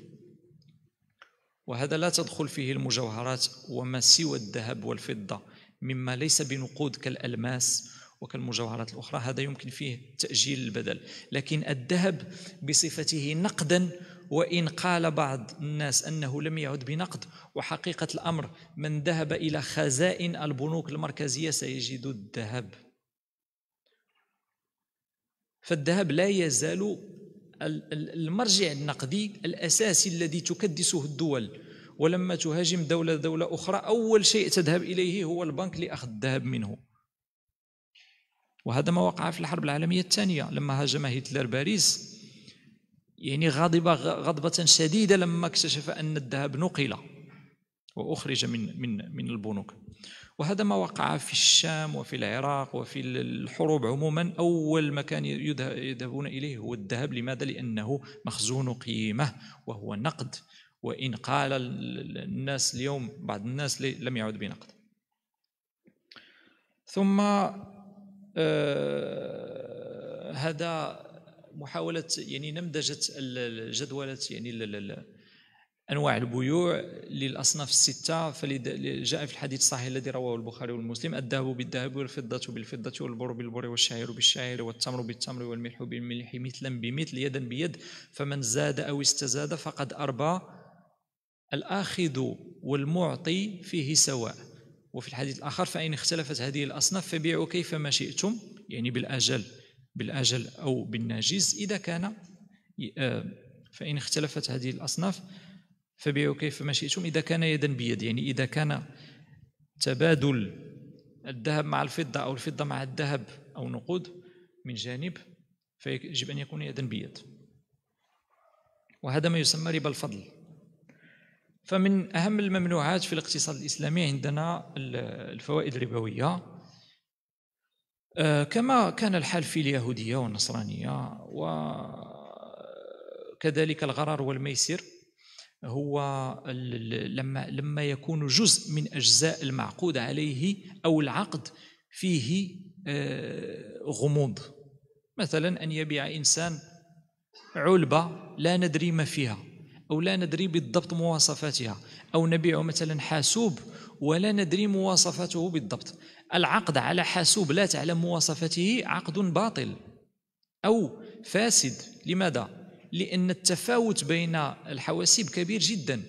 Speaker 2: وهذا لا تدخل فيه المجوهرات وما سوى الذهب والفضة مما ليس بنقود كالألماس وكالمجوهرات الأخرى هذا يمكن فيه تأجيل البدل لكن الذهب بصفته نقدا وإن قال بعض الناس أنه لم يعد بنقد وحقيقة الأمر من ذهب إلى خزائن البنوك المركزية سيجد الذهب فالذهب لا يزال المرجع النقدي الأساسي الذي تكدسه الدول ولما تهاجم دولة دولة أخرى أول شيء تذهب إليه هو البنك لأخذ الذهب منه وهذا ما وقع في الحرب العالمية الثانية لما هاجم هتلر باريس يعني غضب غضبة شديدة لما اكتشف أن الذهب نقل وأخرج من من من البنوك وهذا ما وقع في الشام وفي العراق وفي الحروب عموما أول مكان يذهبون إليه هو الذهب لماذا؟ لأنه مخزون قيمة وهو نقد وإن قال الناس اليوم بعض الناس لم يعد بنقد ثم آه هذا محاولة يعني نمذجة جدولة يعني أنواع البيوع للأصناف الستة فجاء في الحديث الصحيح الذي رواه البخاري والمسلم الذهب بالذهب والفضة بالفضة والبر بالبر والشعير بالشعير والتمر بالتمر والملح بالملح مثلا بمثل يدا بيد فمن زاد أو استزاد فقد أربى الآخذ والمعطي فيه سواء وفي الحديث الآخر فإن اختلفت هذه الأصناف فبيعوا كيفما شئتم يعني بالأجل بالأجل أو بالناجز إذا كان آه، فإن اختلفت هذه الأصناف فبيعوا كيفما شئتم إذا كان يدا بيد يعني إذا كان تبادل الذهب مع الفضة أو الفضة مع الذهب أو نقود من جانب فيجب أن يكون يدا بيد وهذا ما يسمى ربا الفضل فمن أهم الممنوعات في الاقتصاد الإسلامي عندنا الفوائد الربوية آه، كما كان الحال في اليهودية والنصرانية وكذلك الغرر والميسر هو لما لما يكون جزء من أجزاء المعقود عليه أو العقد فيه آه، غموض مثلا أن يبيع إنسان علبة لا ندري ما فيها أو لا ندري بالضبط مواصفاتها أو نبيع مثلا حاسوب ولا ندري مواصفاته بالضبط العقد على حاسوب لا تعلم مواصفاته عقد باطل أو فاسد لماذا؟ لأن التفاوت بين الحواسيب كبير جدا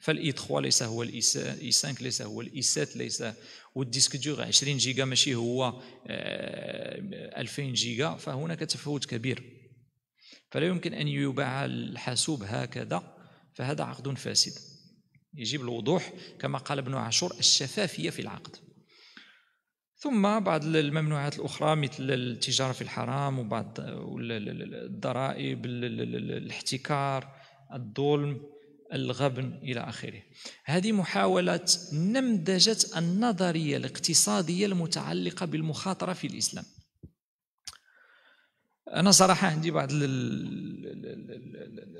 Speaker 2: فالاي 3 ليس هو الاي 5 ليس هو الاي 7 ليس والديسك دور 20 جيجا ماشي هو 2000 آه، جيجا فهناك تفاوت كبير فلا يمكن ان يباع الحاسوب هكذا فهذا عقد فاسد يجب الوضوح كما قال ابن عاشور الشفافية في العقد ثم بعض الممنوعات الأخرى مثل التجارة في الحرام وبعض الضرائب الاحتكار الظلم الغبن إلى آخره هذه محاولة نمذجة النظرية الاقتصادية المتعلقة بالمخاطرة في الإسلام انا صراحه عندي بعض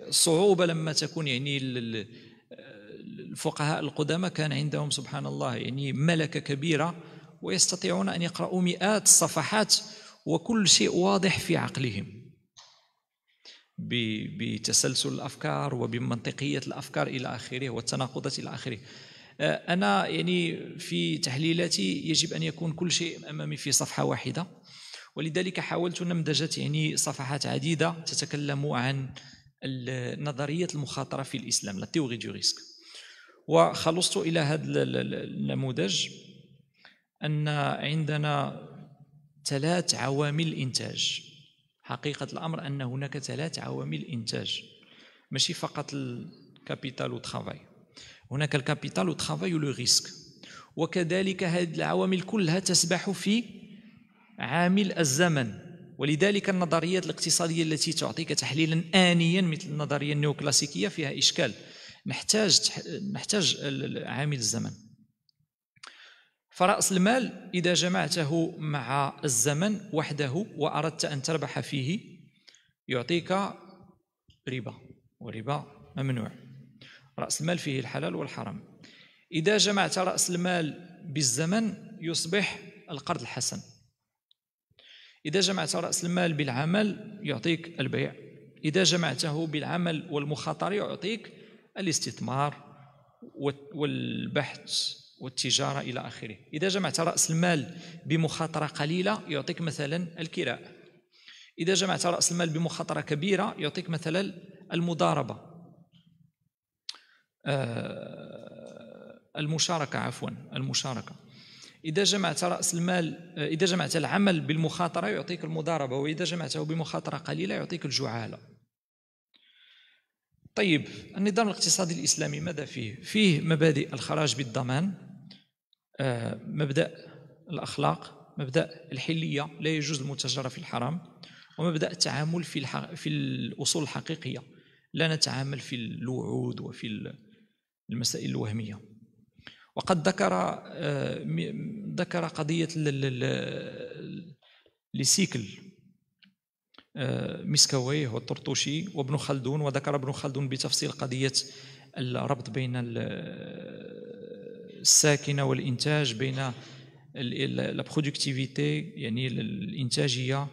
Speaker 2: الصعوبه لما تكون يعني الفقهاء القدامى كان عندهم سبحان الله يعني ملكه كبيره ويستطيعون ان يقرأوا مئات الصفحات وكل شيء واضح في عقلهم بتسلسل الافكار وبمنطقيه الافكار الى اخره والتناقضات الى اخره انا يعني في تحليلاتي يجب ان يكون كل شيء امامي في صفحه واحده ولذلك حاولت نمذجة يعني صفحات عديدة تتكلم عن نظرية المخاطرة في الإسلام لا تيوغي دو ريسك وخلصت إلى هذا النموذج أن عندنا ثلاث عوامل إنتاج حقيقة الأمر أن هناك ثلاث عوامل إنتاج ماشي فقط الكابيتال وترافاي هناك الكابيتال وترافاي ولو ريسك وكذلك هذه العوامل كلها تسبح في عامل الزمن ولذلك النظريات الاقتصادية التي تعطيك تحليلا آنيا مثل النظرية النيوكلاسيكية فيها إشكال نحتاج نحتاج عامل الزمن فرأس المال إذا جمعته مع الزمن وحده وأردت أن تربح فيه يعطيك ربا وربا ممنوع رأس المال فيه الحلال والحرام إذا جمعت رأس المال بالزمن يصبح القرض الحسن إذا جمعت رأس المال بالعمل يعطيك البيع إذا جمعته بالعمل والمخاطرة يعطيك الاستثمار والبحث والتجارة إلى آخره إذا جمعت رأس المال بمخاطرة قليلة يعطيك مثلا الكراء إذا جمعت رأس المال بمخاطرة كبيرة يعطيك مثلا المضاربة آه، المشاركة عفوا المشاركة إذا جمعت رأس المال إذا جمعت العمل بالمخاطرة يعطيك المضاربة وإذا جمعته بمخاطرة قليلة يعطيك الجعالة طيب النظام الاقتصادي الإسلامي ماذا فيه؟ فيه مبادئ الخراج بالضمان آه، مبدأ الأخلاق مبدأ الحلية لا يجوز المتجرة في الحرام ومبدأ التعامل في, الح... في الأصول الحقيقية لا نتعامل في الوعود وفي المسائل الوهمية وقد ذكر آه، ذكر قضية لسيكل آه، مسكويه والطرطوشي وابن خلدون وذكر ابن خلدون بتفصيل قضية الربط بين الساكنة والإنتاج بين لا برودكتيفيتي يعني الإنتاجية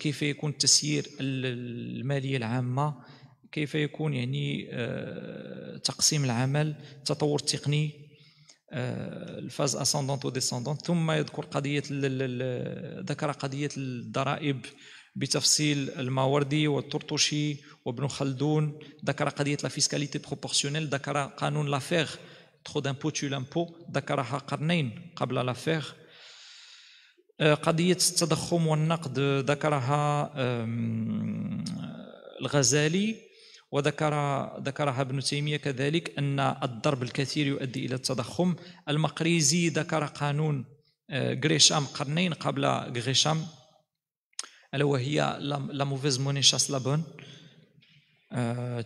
Speaker 2: كيف يكون التسيير المالية العامة كيف يكون يعني آه، تقسيم العمل التطور التقني آه، الفاز اسندونت وديسوندونت ثم يذكر قضيه ذكر قضيه الضرائب بتفصيل الماوردي والطرطوشي وابن خلدون ذكر قضيه لا فيسكاليتي بروبورسيونيل ذكر قانون لافيغ تخو دامبو تو لامبو ذكرها قرنين قبل لافيغ آه، قضيه التضخم والنقد ذكرها الغزالي وذكر ذكرها ابن تيمية كذلك أن الضرب الكثير يؤدي إلى التضخم المقريزي ذكر قانون آه، غريشام قرنين قبل غريشام ألا وهي لا موفيز موني شاس لابون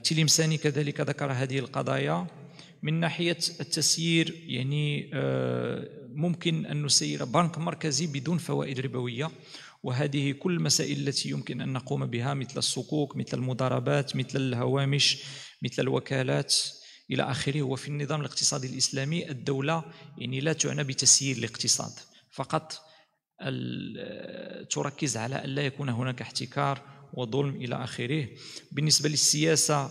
Speaker 2: تيليمساني كذلك ذكر هذه القضايا من ناحية التسيير يعني آه، ممكن أن نسير بنك مركزي بدون فوائد ربوية وهذه كل المسائل التي يمكن أن نقوم بها مثل الصكوك مثل المضاربات مثل الهوامش مثل الوكالات إلى آخره وفي النظام الاقتصادي الإسلامي الدولة يعني لا تعنى بتسيير الاقتصاد فقط تركز على أن لا يكون هناك احتكار وظلم إلى آخره بالنسبة للسياسة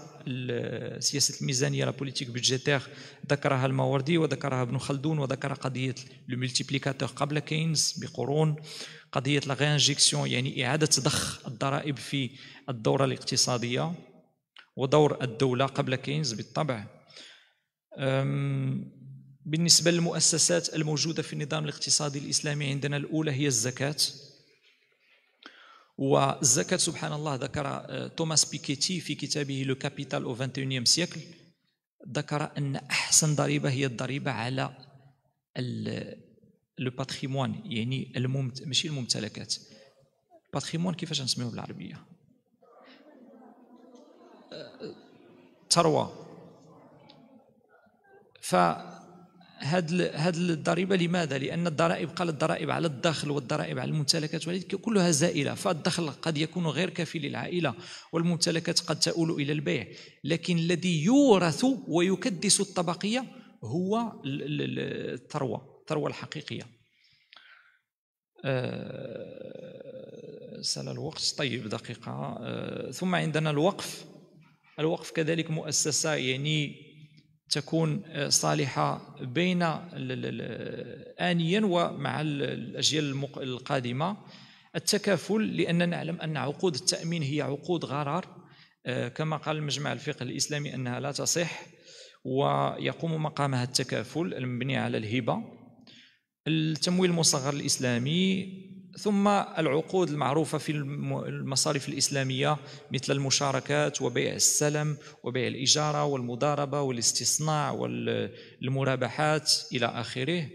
Speaker 2: سياسة الميزانية لا بوليتيك بيجيتير ذكرها الماوردي وذكرها ابن خلدون وذكر قضية لو قبل كينز بقرون قضيه الغانجيكسيون يعني اعاده ضخ الضرائب في الدوره الاقتصاديه ودور الدوله قبل كينز بالطبع بالنسبه للمؤسسات الموجوده في النظام الاقتصادي الاسلامي عندنا الاولى هي الزكاه والزكاة سبحان الله ذكر أه، توماس بيكيتي في كتابه لو كابيتال او 21 سيكل ذكر أن أحسن ضريبة هي الضريبة على لو باتريمون يعني الممت... ماشي الممتلكات باتريمون كيفاش نسميوه بالعربيه الثروه هاد ال... هاد الضريبه لماذا؟ لان الضرائب قال الضرائب على الدخل والضرائب على الممتلكات كلها زائله فالدخل قد يكون غير كافي للعائله والممتلكات قد تؤول الى البيع لكن الذي يورث ويكدس الطبقيه هو الثروه الثروة الحقيقية آه، سال الوقت طيب دقيقة آه، ثم عندنا الوقف الوقف كذلك مؤسسة يعني تكون آه، صالحة بين آنيا ومع الأجيال القادمة التكافل لأننا نعلم أن عقود التأمين هي عقود غرار كما قال المجمع الفقه الإسلامي أنها لا تصح ويقوم مقامها التكافل المبني على الهبة التمويل المصغر الإسلامي ثم العقود المعروفة في المصارف الإسلامية مثل المشاركات وبيع السلم وبيع الإجارة والمضاربة والاستصناع والمرابحات إلى آخره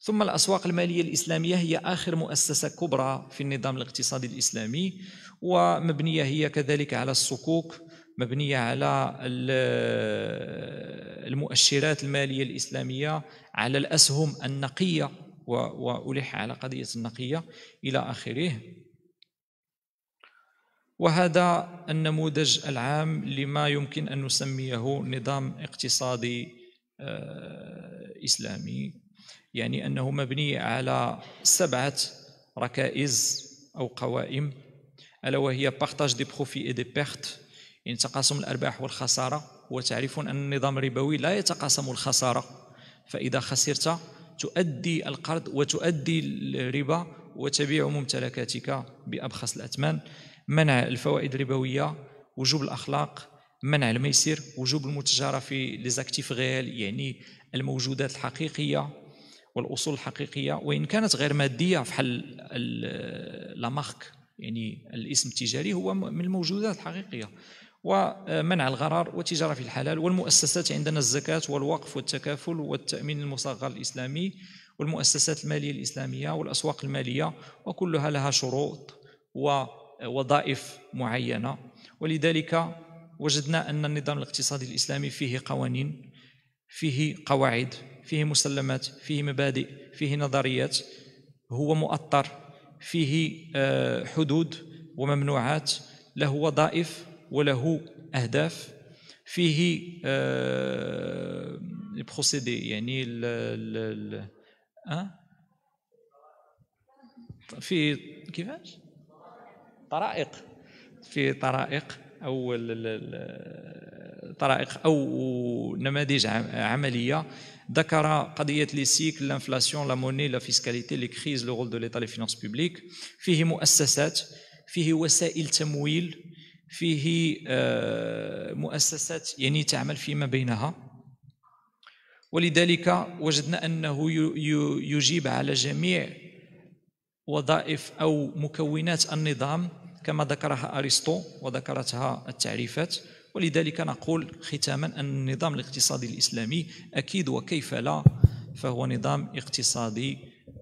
Speaker 2: ثم الأسواق المالية الإسلامية هي آخر مؤسسة كبرى في النظام الاقتصادي الإسلامي ومبنية هي كذلك على الصكوك مبنيه على المؤشرات الماليه الاسلاميه على الاسهم النقيه والح على قضيه النقيه الى اخره وهذا النموذج العام لما يمكن ان نسميه نظام اقتصادي آه، اسلامي يعني انه مبني على سبعه ركائز او قوائم الا وهي بارتاج دي بروفي اي دي بيرت يعني تقاسم الأرباح والخسارة وتعرفون أن النظام الربوي لا يتقاسم الخسارة فإذا خسرت تؤدي القرض وتؤدي الربا وتبيع ممتلكاتك بأبخس الأثمان منع الفوائد الربوية وجوب الأخلاق منع الميسر وجوب المتجارة في ليزاكتيف غيال يعني الموجودات الحقيقية والأصول الحقيقية وإن كانت غير مادية فحال لا يعني الاسم التجاري هو من الموجودات الحقيقية ومنع الغرار والتجارة في الحلال والمؤسسات عندنا الزكاة والوقف والتكافل والتأمين المصغر الإسلامي والمؤسسات المالية الإسلامية والأسواق المالية وكلها لها شروط ووظائف معينة ولذلك وجدنا أن النظام الاقتصادي الإسلامي فيه قوانين فيه قواعد فيه مسلمات فيه مبادئ فيه نظريات هو مؤطر فيه آه، حدود وممنوعات له وظائف وله أهداف فيه البروسيدي آه، يعني ال ال ال في كيفاش طرائق في طرائق او طرائق او نماذج عمليه ذكر قضيه لي سيكل لانفلاسيون لا موني لا فيسكاليتي لي كريز لو رول دو ليتا لي فينانس بوبليك فيه مؤسسات فيه وسائل تمويل فيه آه، مؤسسات يعني تعمل فيما بينها ولذلك وجدنا أنه يجيب على جميع وظائف أو مكونات النظام كما ذكرها أرسطو وذكرتها التعريفات ولذلك نقول ختاما أن النظام الاقتصادي الإسلامي أكيد وكيف لا فهو نظام اقتصادي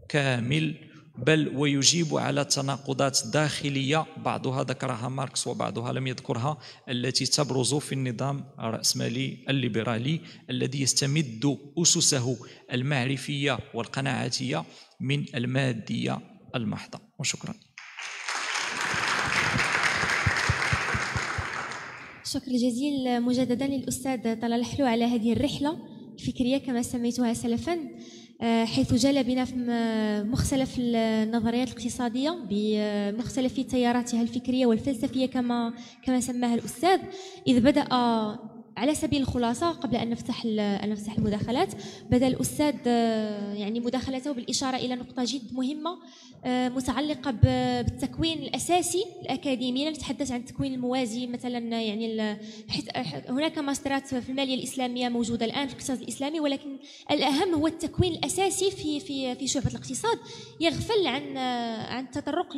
Speaker 2: كامل بل ويجيب على تناقضات داخلية بعضها ذكرها ماركس وبعضها لم يذكرها التي تبرز في النظام الرأسمالي الليبرالي الذي يستمد أسسه المعرفية والقناعاتية من المادية المحضة وشكرا
Speaker 1: شكرا جزيلا مجددا للأستاذ طلال الحلو على هذه الرحلة الفكرية كما سميتها سلفا آه، حيث جال بنا في مختلف النظريات الاقتصادية بمختلف تياراتها الفكرية والفلسفية كما كما سماها الأستاذ إذ بدأ على سبيل الخلاصه قبل ان نفتح ان نفتح المداخلات بدا الاستاذ آه، يعني مداخلته بالاشاره الى نقطه جد مهمه آه، متعلقه بالتكوين الاساسي الاكاديمي نتحدث عن التكوين الموازي مثلا يعني هناك ماسترات في الماليه الاسلاميه موجوده الان في الاقتصاد الاسلامي ولكن الاهم هو التكوين الاساسي في في في شعبه الاقتصاد يغفل عن آه، عن التطرق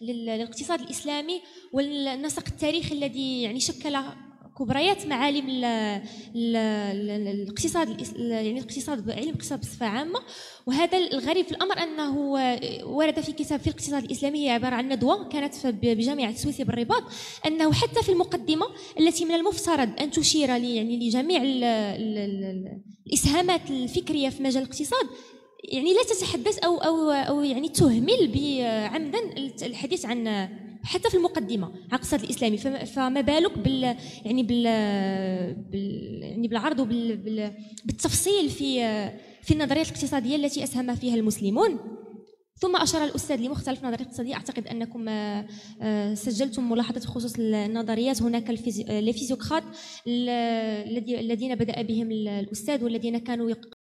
Speaker 1: للاقتصاد الاسلامي والنسق التاريخي الذي يعني شكل كبريات معالم يعني الاقتصاد يعني الاقتصاد علم الاقتصاد بصفه عامه وهذا الغريب في الامر انه ورد في كتاب في الاقتصاد الاسلامي هي عباره عن ندوه كانت بجامعه السويسي بالرباط انه حتى في المقدمه التي من المفترض ان تشير يعني لجميع الـ الـ الـ الاسهامات الفكريه في مجال الاقتصاد يعني لا تتحدث او او او يعني تهمل عمدا الحديث عن حتى في المقدمه الاقتصاد الاسلامي فما, بالك بال يعني بال, بال يعني بالعرض وبال بال بالتفصيل في في النظريات الاقتصاديه التي اسهم فيها المسلمون ثم اشار الاستاذ لمختلف النظريات الاقتصاديه اعتقد انكم آه، آه، سجلتم ملاحظه بخصوص النظريات هناك الفيزيوكرات آه، الذين بدا بهم الاستاذ والذين كانوا